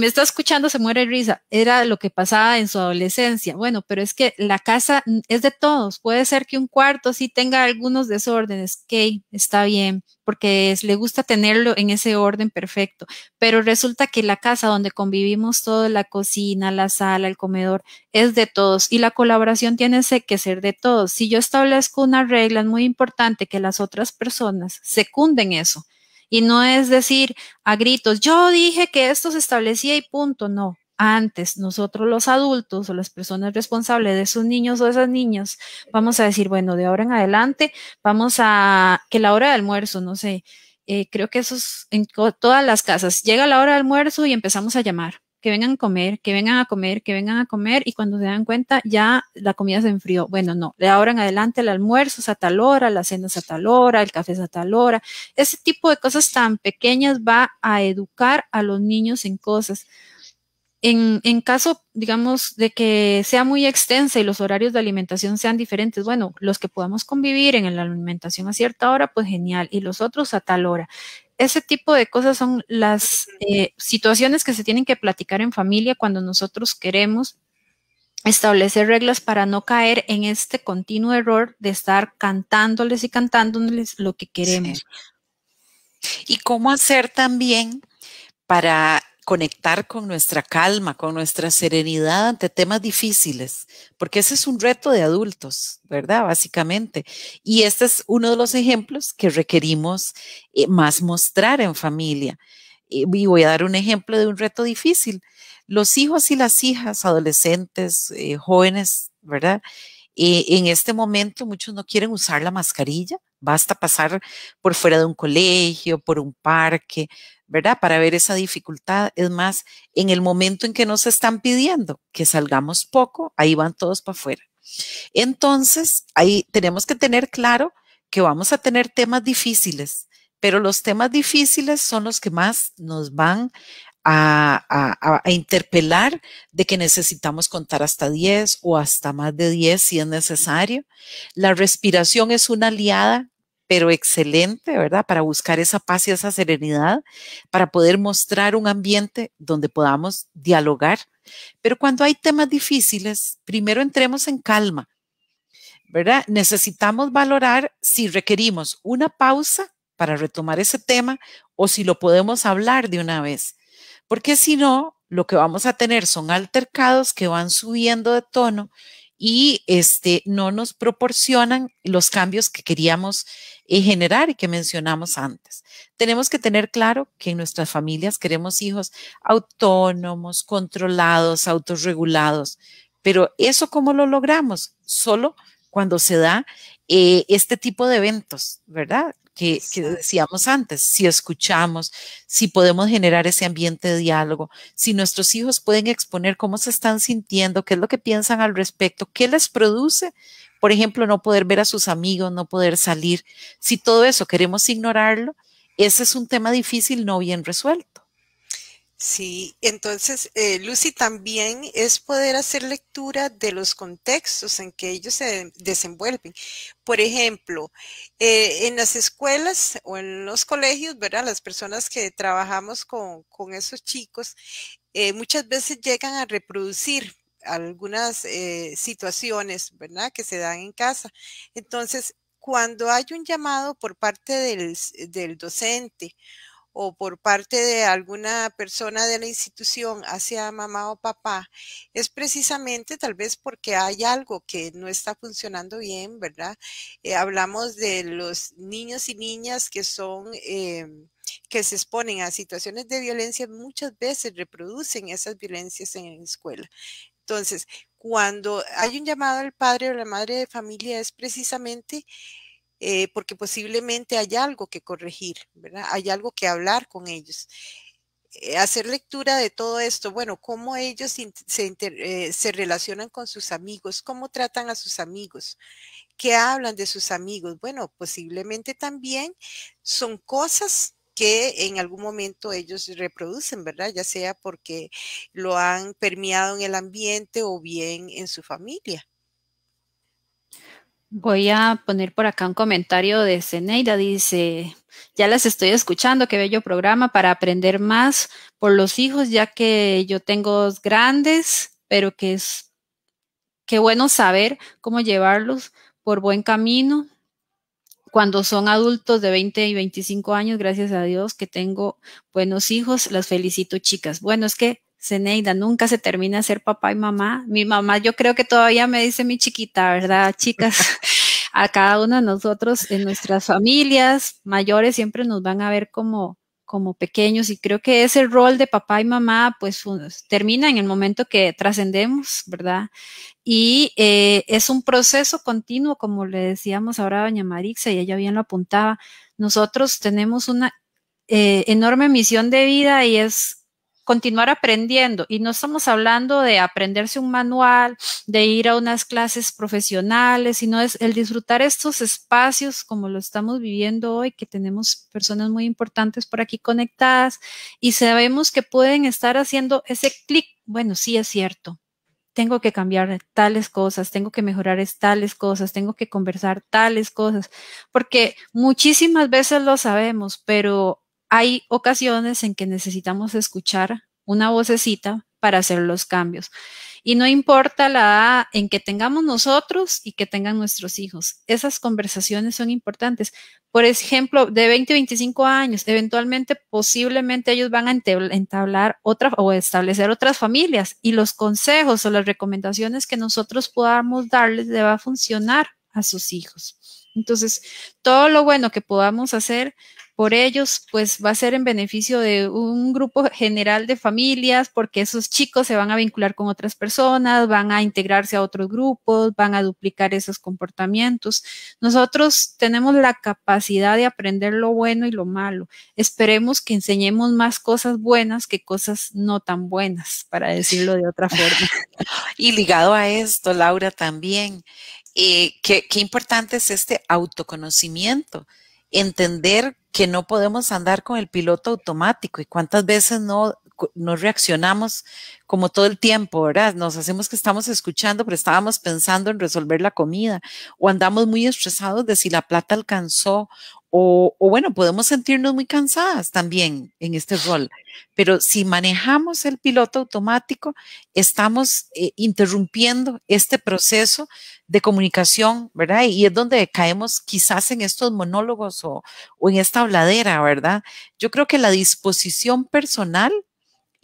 me está escuchando se muere risa. Era lo que pasaba en su adolescencia. Bueno, pero es que la casa es de todos. Puede ser que un cuarto sí tenga algunos desórdenes. Ok, está bien porque es, le gusta tenerlo en ese orden perfecto. Pero resulta que la casa donde convivimos todo, la cocina, la sala, el comedor, es de todos y la colaboración tiene que ser de todos. Si yo establezco una regla, es muy importante que las otras personas secunden eso. Y no es decir a gritos, yo dije que esto se establecía y punto, no antes nosotros los adultos o las personas responsables de esos niños o de esas niñas, vamos a decir, bueno, de ahora en adelante, vamos a que la hora de almuerzo, no sé, eh, creo que eso es en todas las casas, llega la hora de almuerzo y empezamos a llamar, que vengan a comer, que vengan a comer, que vengan a comer y cuando se dan cuenta ya la comida se enfrió. Bueno, no, de ahora en adelante el almuerzo es a tal hora, la cena es a tal hora, el café es a tal hora. Ese tipo de cosas tan pequeñas va a educar a los niños en cosas. En, caso, digamos, de que sea muy extensa y los horarios de alimentación sean diferentes, bueno, los que podamos convivir en la alimentación a cierta hora, pues genial, y los otros a tal hora. Ese tipo de cosas son las eh, situaciones que se tienen que platicar en familia cuando nosotros queremos establecer reglas para no caer en este continuo error de estar cantándoles y cantándoles lo que queremos. Y cómo hacer también para conectar con nuestra calma, con nuestra serenidad ante temas difíciles, porque ese es un reto de adultos, ¿verdad? Básicamente. Y este es uno de los ejemplos que requerimos eh, más mostrar en familia. Y voy a dar un ejemplo de un reto difícil. Los hijos y las hijas, adolescentes, eh, jóvenes, ¿verdad? Eh, en este momento muchos no quieren usar la mascarilla, basta pasar por fuera de un colegio, por un parque, ¿verdad? Para ver esa dificultad. Es más, en el momento en que nos están pidiendo que salgamos poco, ahí van todos para afuera. Entonces, ahí tenemos que tener claro que vamos a tener temas difíciles, pero los temas difíciles son los que más nos van a, interpelar de que necesitamos contar hasta 10 o hasta más de 10 si es necesario. La respiración es una aliada pero excelente, ¿verdad? Para buscar esa paz y esa serenidad, para poder mostrar un ambiente donde podamos dialogar. Pero cuando hay temas difíciles, primero entremos en calma, ¿verdad? Necesitamos valorar si requerimos una pausa para retomar ese tema o si lo podemos hablar de una vez, porque si no, lo que vamos a tener son altercados que van subiendo de tono y este, no nos proporcionan los cambios que queríamos eh, generar y que mencionamos antes. Tenemos que tener claro que en nuestras familias queremos hijos autónomos, controlados, autorregulados, pero eso cómo lo logramos? Solo cuando se da eh, este tipo de eventos, ¿verdad? que, decíamos antes, si escuchamos, si podemos generar ese ambiente de diálogo, si nuestros hijos pueden exponer cómo se están sintiendo, qué es lo que piensan al respecto, qué les produce, por ejemplo, no poder ver a sus amigos, no poder salir, si todo eso queremos ignorarlo, ese es un tema difícil no bien resuelto. Sí, entonces eh, Lucy también es poder hacer lectura de los contextos en que ellos se desenvuelven. Por ejemplo, eh, en las escuelas o en los colegios, ¿verdad? Las personas que trabajamos con, esos chicos eh, muchas veces llegan a reproducir algunas situaciones, ¿verdad? Que se dan en casa. Entonces, cuando hay un llamado por parte del, del docente o por parte de alguna persona de la institución hacia mamá o papá, es precisamente tal vez porque hay algo que no está funcionando bien, ¿verdad? Eh, hablamos de los niños y niñas que son... Em, que se exponen a situaciones de violencia muchas veces reproducen esas violencias en la escuela. Entonces, cuando hay un llamado al padre o la madre de familia es precisamente eh, porque posiblemente hay algo que corregir, ¿verdad? Hay algo que hablar con ellos. Eh, hacer lectura de todo esto, bueno, cómo ellos se, eh, se relacionan con sus amigos, cómo tratan a sus amigos, qué hablan de sus amigos. Bueno, posiblemente también son cosas que en algún momento ellos reproducen, ¿verdad? Ya sea porque lo han permeado en el ambiente o bien en su familia. Voy a poner por acá un comentario de Zeneida. Dice, ya las estoy escuchando, qué bello programa para aprender más por los hijos, ya que yo tengo dos grandes, pero que es, qué bueno saber cómo llevarlos por buen camino cuando son adultos de 20 y 25 años, gracias a Dios que tengo buenos hijos, las felicito chicas. Bueno, es que Zeneida, nunca se termina de ser papá y mamá. Mi mamá, yo creo que todavía me dice mi chiquita, ¿verdad, chicas? a cada uno de nosotros, en nuestras familias mayores, siempre nos van a ver como, como pequeños y creo que ese rol de papá y mamá pues termina en el momento que trascendemos, ¿verdad? Y eh, es un proceso continuo, como le decíamos ahora a doña Marixa y ella bien lo apuntaba, nosotros tenemos una eh, enorme misión de vida y es continuar aprendiendo. Y no estamos hablando de aprenderse un manual, de ir a unas clases profesionales, sino es el disfrutar estos espacios como lo estamos viviendo hoy, que tenemos personas muy importantes por aquí conectadas y sabemos que pueden estar haciendo ese clic. Bueno, sí es cierto. Tengo que cambiar tales cosas, tengo que mejorar tales cosas, tengo que conversar tales cosas, porque muchísimas veces lo sabemos, pero hay ocasiones en que necesitamos escuchar una vocecita para hacer los cambios. Y no importa la edad en que tengamos nosotros y que tengan nuestros hijos. Esas conversaciones son importantes. Por ejemplo, de 20 a 25 años, eventualmente, posiblemente ellos van a entablar otras o establecer otras familias y los consejos o las recomendaciones que nosotros podamos darles le va a funcionar a sus hijos. Entonces, todo lo bueno que podamos hacer por ellos, pues va a ser en beneficio de un grupo general de familias, porque esos chicos se van a vincular con otras personas, van a integrarse a otros grupos, van a duplicar esos comportamientos. Nosotros tenemos la capacidad de aprender lo bueno y lo malo. Esperemos que enseñemos más cosas buenas que cosas no tan buenas, para decirlo de otra forma. y ligado a esto, Laura, también, eh, qué importante es este autoconocimiento entender que no podemos andar con el piloto automático y cuántas veces no, nos reaccionamos como todo el tiempo, ¿verdad? Nos hacemos que estamos escuchando, pero estábamos pensando en resolver la comida o andamos muy estresados de si la plata alcanzó o, bueno, podemos sentirnos muy cansadas también en este rol, pero si manejamos el piloto automático, estamos eh, interrumpiendo este proceso de comunicación, ¿verdad? Y es donde caemos quizás en estos monólogos o, o en esta habladera, ¿verdad? Yo creo que la disposición personal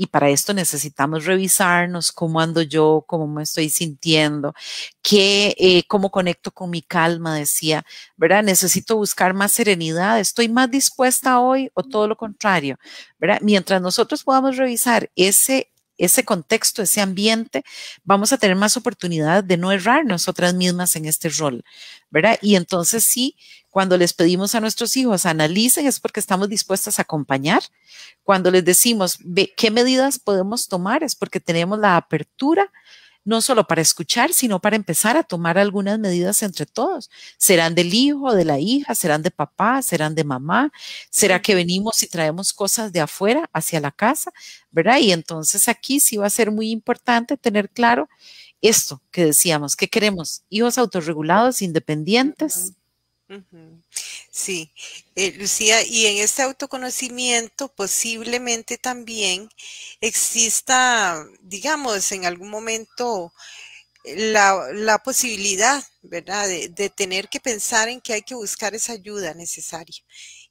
y para esto necesitamos revisarnos cómo ando yo, cómo me estoy sintiendo, qué, eh, cómo conecto con mi calma, decía, ¿verdad? Necesito buscar más serenidad, estoy más dispuesta hoy o todo lo contrario, ¿verdad? Mientras nosotros podamos revisar ese ese contexto, ese ambiente, vamos a tener más oportunidad de no errar nosotras mismas en este rol, ¿verdad? Y entonces sí, cuando les pedimos a nuestros hijos analicen es porque estamos dispuestas a acompañar. Cuando les decimos qué medidas podemos tomar es porque tenemos la apertura no solo para escuchar, sino para empezar a tomar algunas medidas entre todos. Serán del hijo, de la hija, serán de papá, serán de mamá, será que venimos y traemos cosas de afuera hacia la casa, ¿verdad? Y entonces aquí sí va a ser muy importante tener claro esto que decíamos, que queremos hijos autorregulados, independientes, Sí, eh, Lucía, y en este autoconocimiento posiblemente también exista, digamos, en algún momento eh, la, la posibilidad, ¿verdad?, de, de, tener que pensar en que hay que buscar esa ayuda necesaria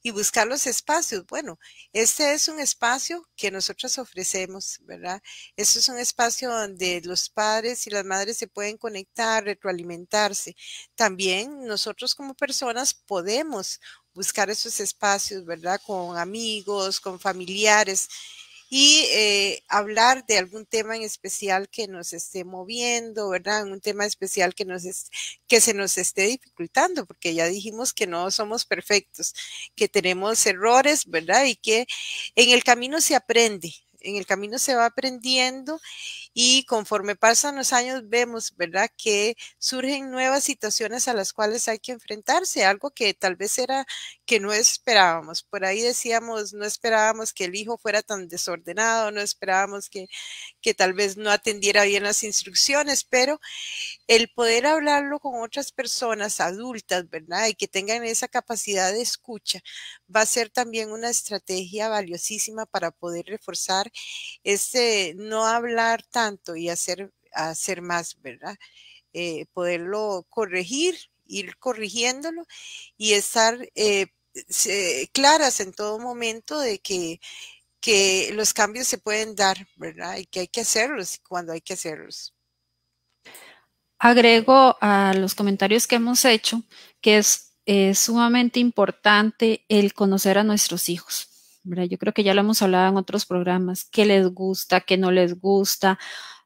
y buscar los espacios. Bueno, este es un espacio que nosotros ofrecemos, ¿verdad? Este es un espacio donde los padres y las madres se pueden conectar, retroalimentarse. También nosotros como personas podemos buscar esos espacios, ¿verdad? Con amigos, con familiares y eh, hablar de algún tema en especial que nos esté moviendo, ¿verdad? Un tema especial que, nos que se nos esté dificultando, porque ya dijimos que no somos perfectos, que tenemos errores, ¿verdad? Y que en el camino se aprende, en el camino se va aprendiendo y conforme pasan los años vemos, ¿verdad?, que surgen nuevas situaciones a las cuales hay que enfrentarse, algo que tal vez era que no esperábamos. Por ahí decíamos, no esperábamos que el hijo fuera tan desordenado, no esperábamos que, que tal vez no atendiera bien las instrucciones, pero el poder hablarlo con otras personas adultas, ¿verdad?, y que tengan esa capacidad de escucha, va a ser también una estrategia valiosísima para poder reforzar es este, no hablar tanto y hacer, hacer más, ¿verdad? Eh, poderlo corregir, ir corrigiéndolo y estar eh, claras en todo momento de que, los cambios se pueden dar, ¿verdad? Y que hay que hacerlos cuando hay que hacerlos. Agrego a los comentarios que hemos hecho que es sumamente importante el conocer a nuestros hijos yo creo que ya lo hemos hablado en otros programas, qué les gusta, qué no les gusta,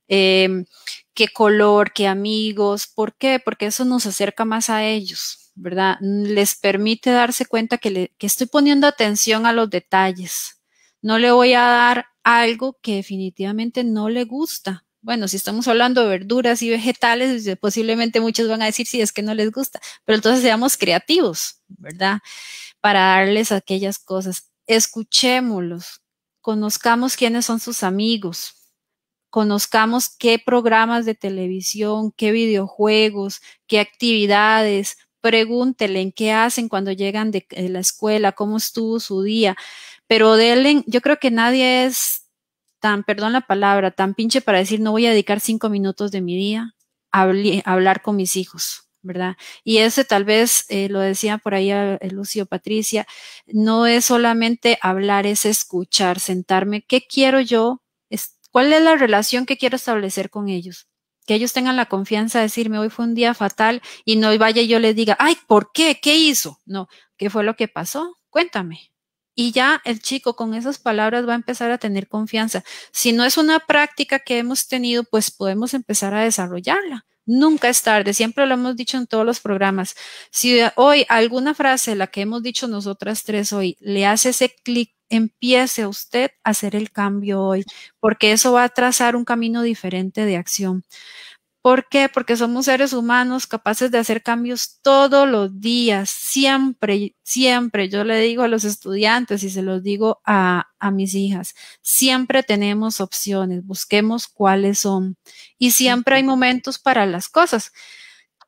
em, qué color, qué amigos, ¿por qué? Porque eso nos acerca más a ellos, ¿verdad? Les permite darse cuenta que, estoy poniendo atención a los detalles, no le voy a dar algo que definitivamente no le gusta, bueno, si estamos hablando de verduras y vegetales, pues, posiblemente muchos van a decir si es que no les gusta, pero entonces seamos creativos, ¿verdad? Para darles aquellas cosas escuchémoslos, conozcamos quiénes son sus amigos, conozcamos qué programas de televisión, qué videojuegos, qué actividades, pregúntenle en qué hacen cuando llegan de, la escuela, cómo estuvo su día, pero denle, yo creo que nadie es tan, perdón la palabra, tan pinche para decir no voy a dedicar cinco minutos de mi día a hablar con mis hijos. ¿verdad? Y ese tal vez, eh, lo decía por ahí eh, Lucio Patricia, no es solamente hablar, es escuchar, sentarme, ¿qué quiero yo? ¿Cuál es la relación que quiero establecer con ellos? Que ellos tengan la confianza de decirme, hoy fue un día fatal y no vaya yo les diga, ay, ¿por qué? ¿Qué hizo? No, ¿qué fue lo que pasó? Cuéntame. Y ya el chico con esas palabras va a empezar a tener confianza. Si no es una práctica que hemos tenido, pues podemos empezar a desarrollarla Nunca es tarde, siempre lo hemos dicho en todos los programas. Si hoy alguna frase, la que hemos dicho nosotras tres hoy, le hace ese clic, empiece usted a hacer el cambio hoy, porque eso va a trazar un camino diferente de acción. ¿Por qué? Porque somos seres humanos capaces de hacer cambios todos los días, siempre, siempre. Yo le digo a los estudiantes y se los digo a, mis hijas, siempre tenemos opciones, busquemos cuáles son. Y siempre hay momentos para las cosas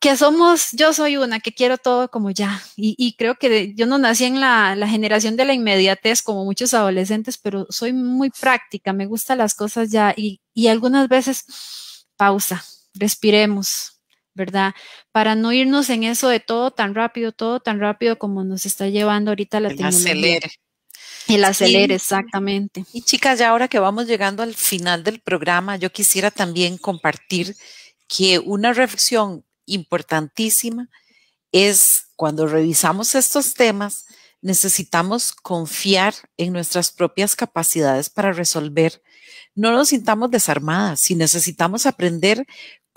que somos, yo soy una que quiero todo como ya, y, creo que yo no nací en la, generación de la inmediatez como muchos adolescentes, pero soy muy práctica, me gustan las cosas ya, y, y algunas veces pausa, respiremos, ¿verdad? Para no irnos en eso de todo tan rápido, todo tan rápido como nos está llevando ahorita la el tecnología. El acelere, exactamente. Y chicas, ya ahora que vamos llegando al final del programa, yo quisiera también compartir que una reflexión importantísima es cuando revisamos estos temas, necesitamos confiar en nuestras propias capacidades para resolver. No nos sintamos desarmadas. Si necesitamos aprender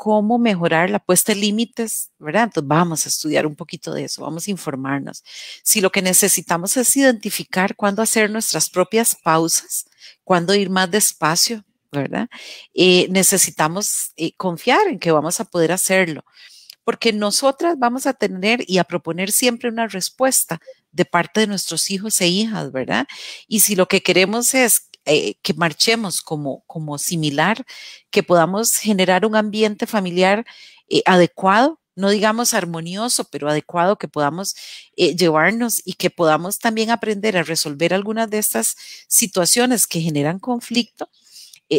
cómo mejorar la puesta de límites, ¿verdad? Entonces vamos a estudiar un poquito de eso, vamos a informarnos. Si lo que necesitamos es identificar cuándo hacer nuestras propias pausas, cuándo ir más despacio, ¿verdad? Eh, necesitamos eh, confiar en que vamos a poder hacerlo, porque nosotras vamos a tener y a proponer siempre una respuesta de parte de nuestros hijos e hijas, ¿verdad? Y si lo que queremos es eh, que marchemos como, como similar, que podamos generar un ambiente familiar eh, adecuado no digamos armonioso, pero adecuado que podamos eh, llevarnos y que podamos también aprender a resolver algunas de estas situaciones que generan conflicto,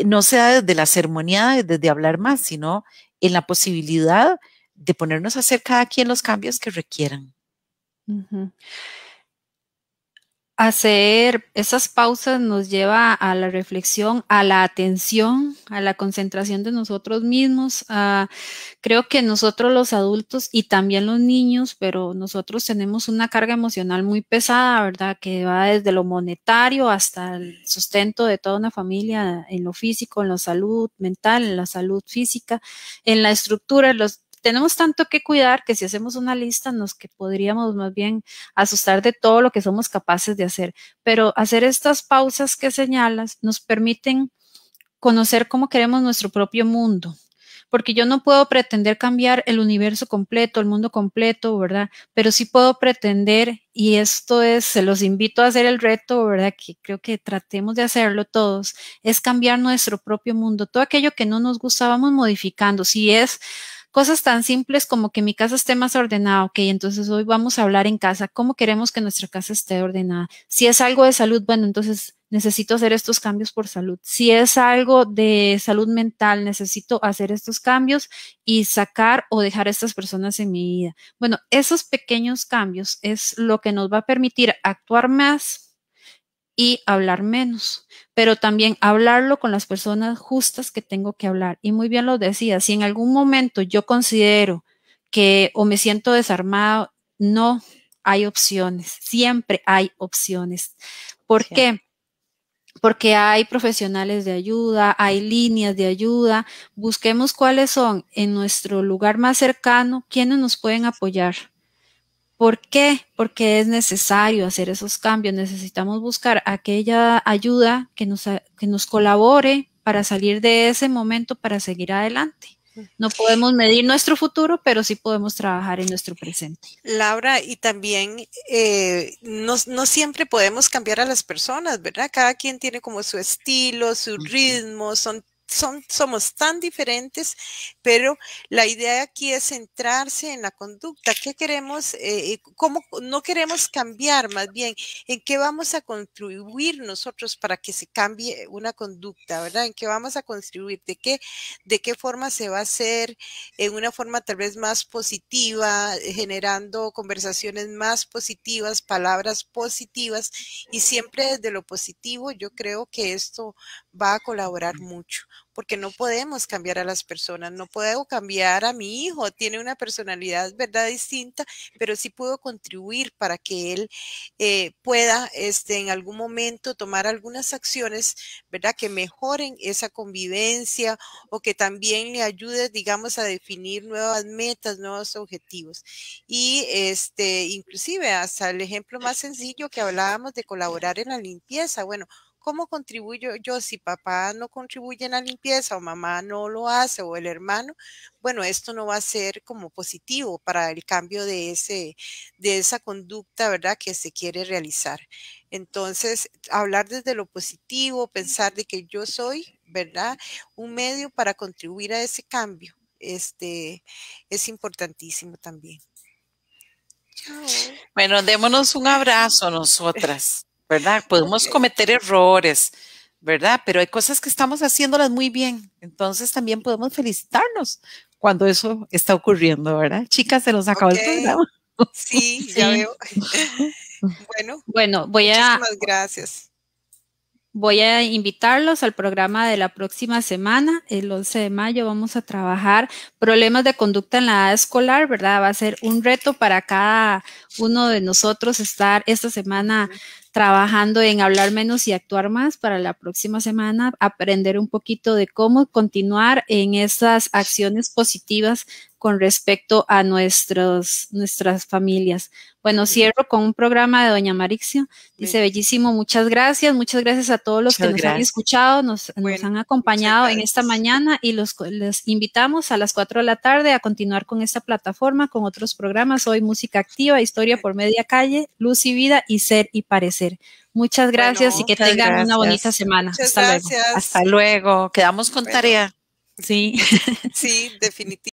no sea desde la ceremonia, desde hablar más, sino en la posibilidad de ponernos a hacer cada quien los cambios que requieran hacer esas pausas nos lleva a la reflexión, a la atención, a la concentración de nosotros mismos. creo que nosotros los adultos y también los niños, pero nosotros tenemos una carga emocional muy pesada, ¿verdad? Que va desde lo monetario hasta el sustento de toda una familia, en lo físico, en la salud mental, en la salud física, en la estructura, los, tenemos tanto que cuidar que si hacemos una lista nos que podríamos más bien asustar de todo lo que somos capaces de hacer. Pero hacer estas pausas que señalas nos permiten conocer cómo queremos nuestro propio mundo, porque yo no puedo pretender cambiar el universo completo, el mundo completo, ¿verdad? Pero sí puedo pretender, y esto es, se los invito a hacer el reto, ¿verdad? Que creo que tratemos de hacerlo todos, es cambiar nuestro propio mundo, todo aquello que no nos gustábamos modificando, si es Cosas tan simples como que mi casa esté más ordenada, ok, entonces hoy vamos a hablar en casa, cómo queremos que nuestra casa esté ordenada. Si es algo de salud, bueno, entonces necesito hacer estos cambios por salud. Si es algo de salud mental, necesito hacer estos cambios y sacar o dejar a estas personas en mi vida. Bueno, esos pequeños cambios es lo que nos va a permitir actuar más y hablar menos, pero también hablarlo con las personas justas que tengo que hablar. Y muy bien lo decía, si en algún momento yo considero que o me siento desarmado, no hay opciones, siempre hay opciones. ¿Por qué? Porque hay profesionales de ayuda, hay líneas de ayuda. Busquemos cuáles son en nuestro lugar más cercano, quienes nos pueden apoyar ¿Por qué? Porque es necesario hacer esos cambios. Necesitamos buscar aquella ayuda que nos, que nos colabore para salir de ese momento, para seguir adelante. No podemos medir nuestro futuro, pero sí podemos trabajar en nuestro presente. Laura, y también eh, no, no, siempre podemos cambiar a las personas, ¿verdad? Cada quien tiene como su estilo, su ritmo, son somos tan diferentes, pero la idea aquí es centrarse en la conducta. ¿Qué queremos? Eh, eh, ¿Cómo no queremos cambiar? Más bien, ¿en qué vamos a contribuir nosotros para que se cambie una conducta, verdad? ¿En qué vamos a contribuir? ¿De qué, de qué forma se va a hacer? En una forma tal vez más positiva, generando conversaciones más positivas, palabras positivas y siempre desde lo positivo yo creo que esto va a colaborar mucho, porque no podemos cambiar a las personas, no puedo cambiar a mi hijo, tiene una personalidad, ¿verdad?, distinta, pero sí puedo contribuir para que él eh, pueda este, en algún momento tomar algunas acciones, ¿verdad?, que mejoren esa convivencia o que también le ayude, digamos, a definir nuevas metas, nuevos objetivos. Y este, inclusive hasta el ejemplo más sencillo que hablábamos de colaborar en la limpieza, bueno, ¿cómo contribuyo yo si papá no contribuye en la limpieza o mamá no lo hace o el hermano? Bueno, esto no va a ser como positivo para el cambio de, ese, de esa conducta, ¿verdad? Que se quiere realizar. Entonces, hablar desde lo positivo, pensar de que yo soy, ¿verdad? Un medio para contribuir a ese cambio, este, es importantísimo también. Bueno, démonos un abrazo nosotras. ¿verdad? Podemos cometer errores, ¿verdad? Pero hay cosas que estamos haciéndolas muy bien. Entonces también podemos felicitarnos cuando eso está ocurriendo, ¿verdad? Chicas, se nos acabó el programa. Sí, ya veo. bueno, bueno, voy a. Muchísimas gracias. Voy a invitarlos al programa de la próxima semana, el 11 de mayo. Vamos a trabajar problemas de conducta en la edad escolar, ¿verdad? Va a ser un reto para cada uno de nosotros estar esta semana trabajando en hablar menos y actuar más para la próxima semana, aprender un poquito de cómo continuar en esas acciones positivas con respecto a nuestros, nuestras familias. Bueno, cierro con un programa de Doña Marixia. Dice, bellísimo, muchas gracias, muchas gracias a todos los que nos han escuchado, nos, han acompañado en esta mañana y los les invitamos a las 4 de la tarde a continuar con esta plataforma, con otros programas. Hoy Música Activa, Historia por Media Calle, Luz y Vida y Ser y Parecer. Muchas gracias y que tengan una bonita semana. Hasta luego. Hasta luego. Quedamos con tarea. Sí. Sí, definitivamente.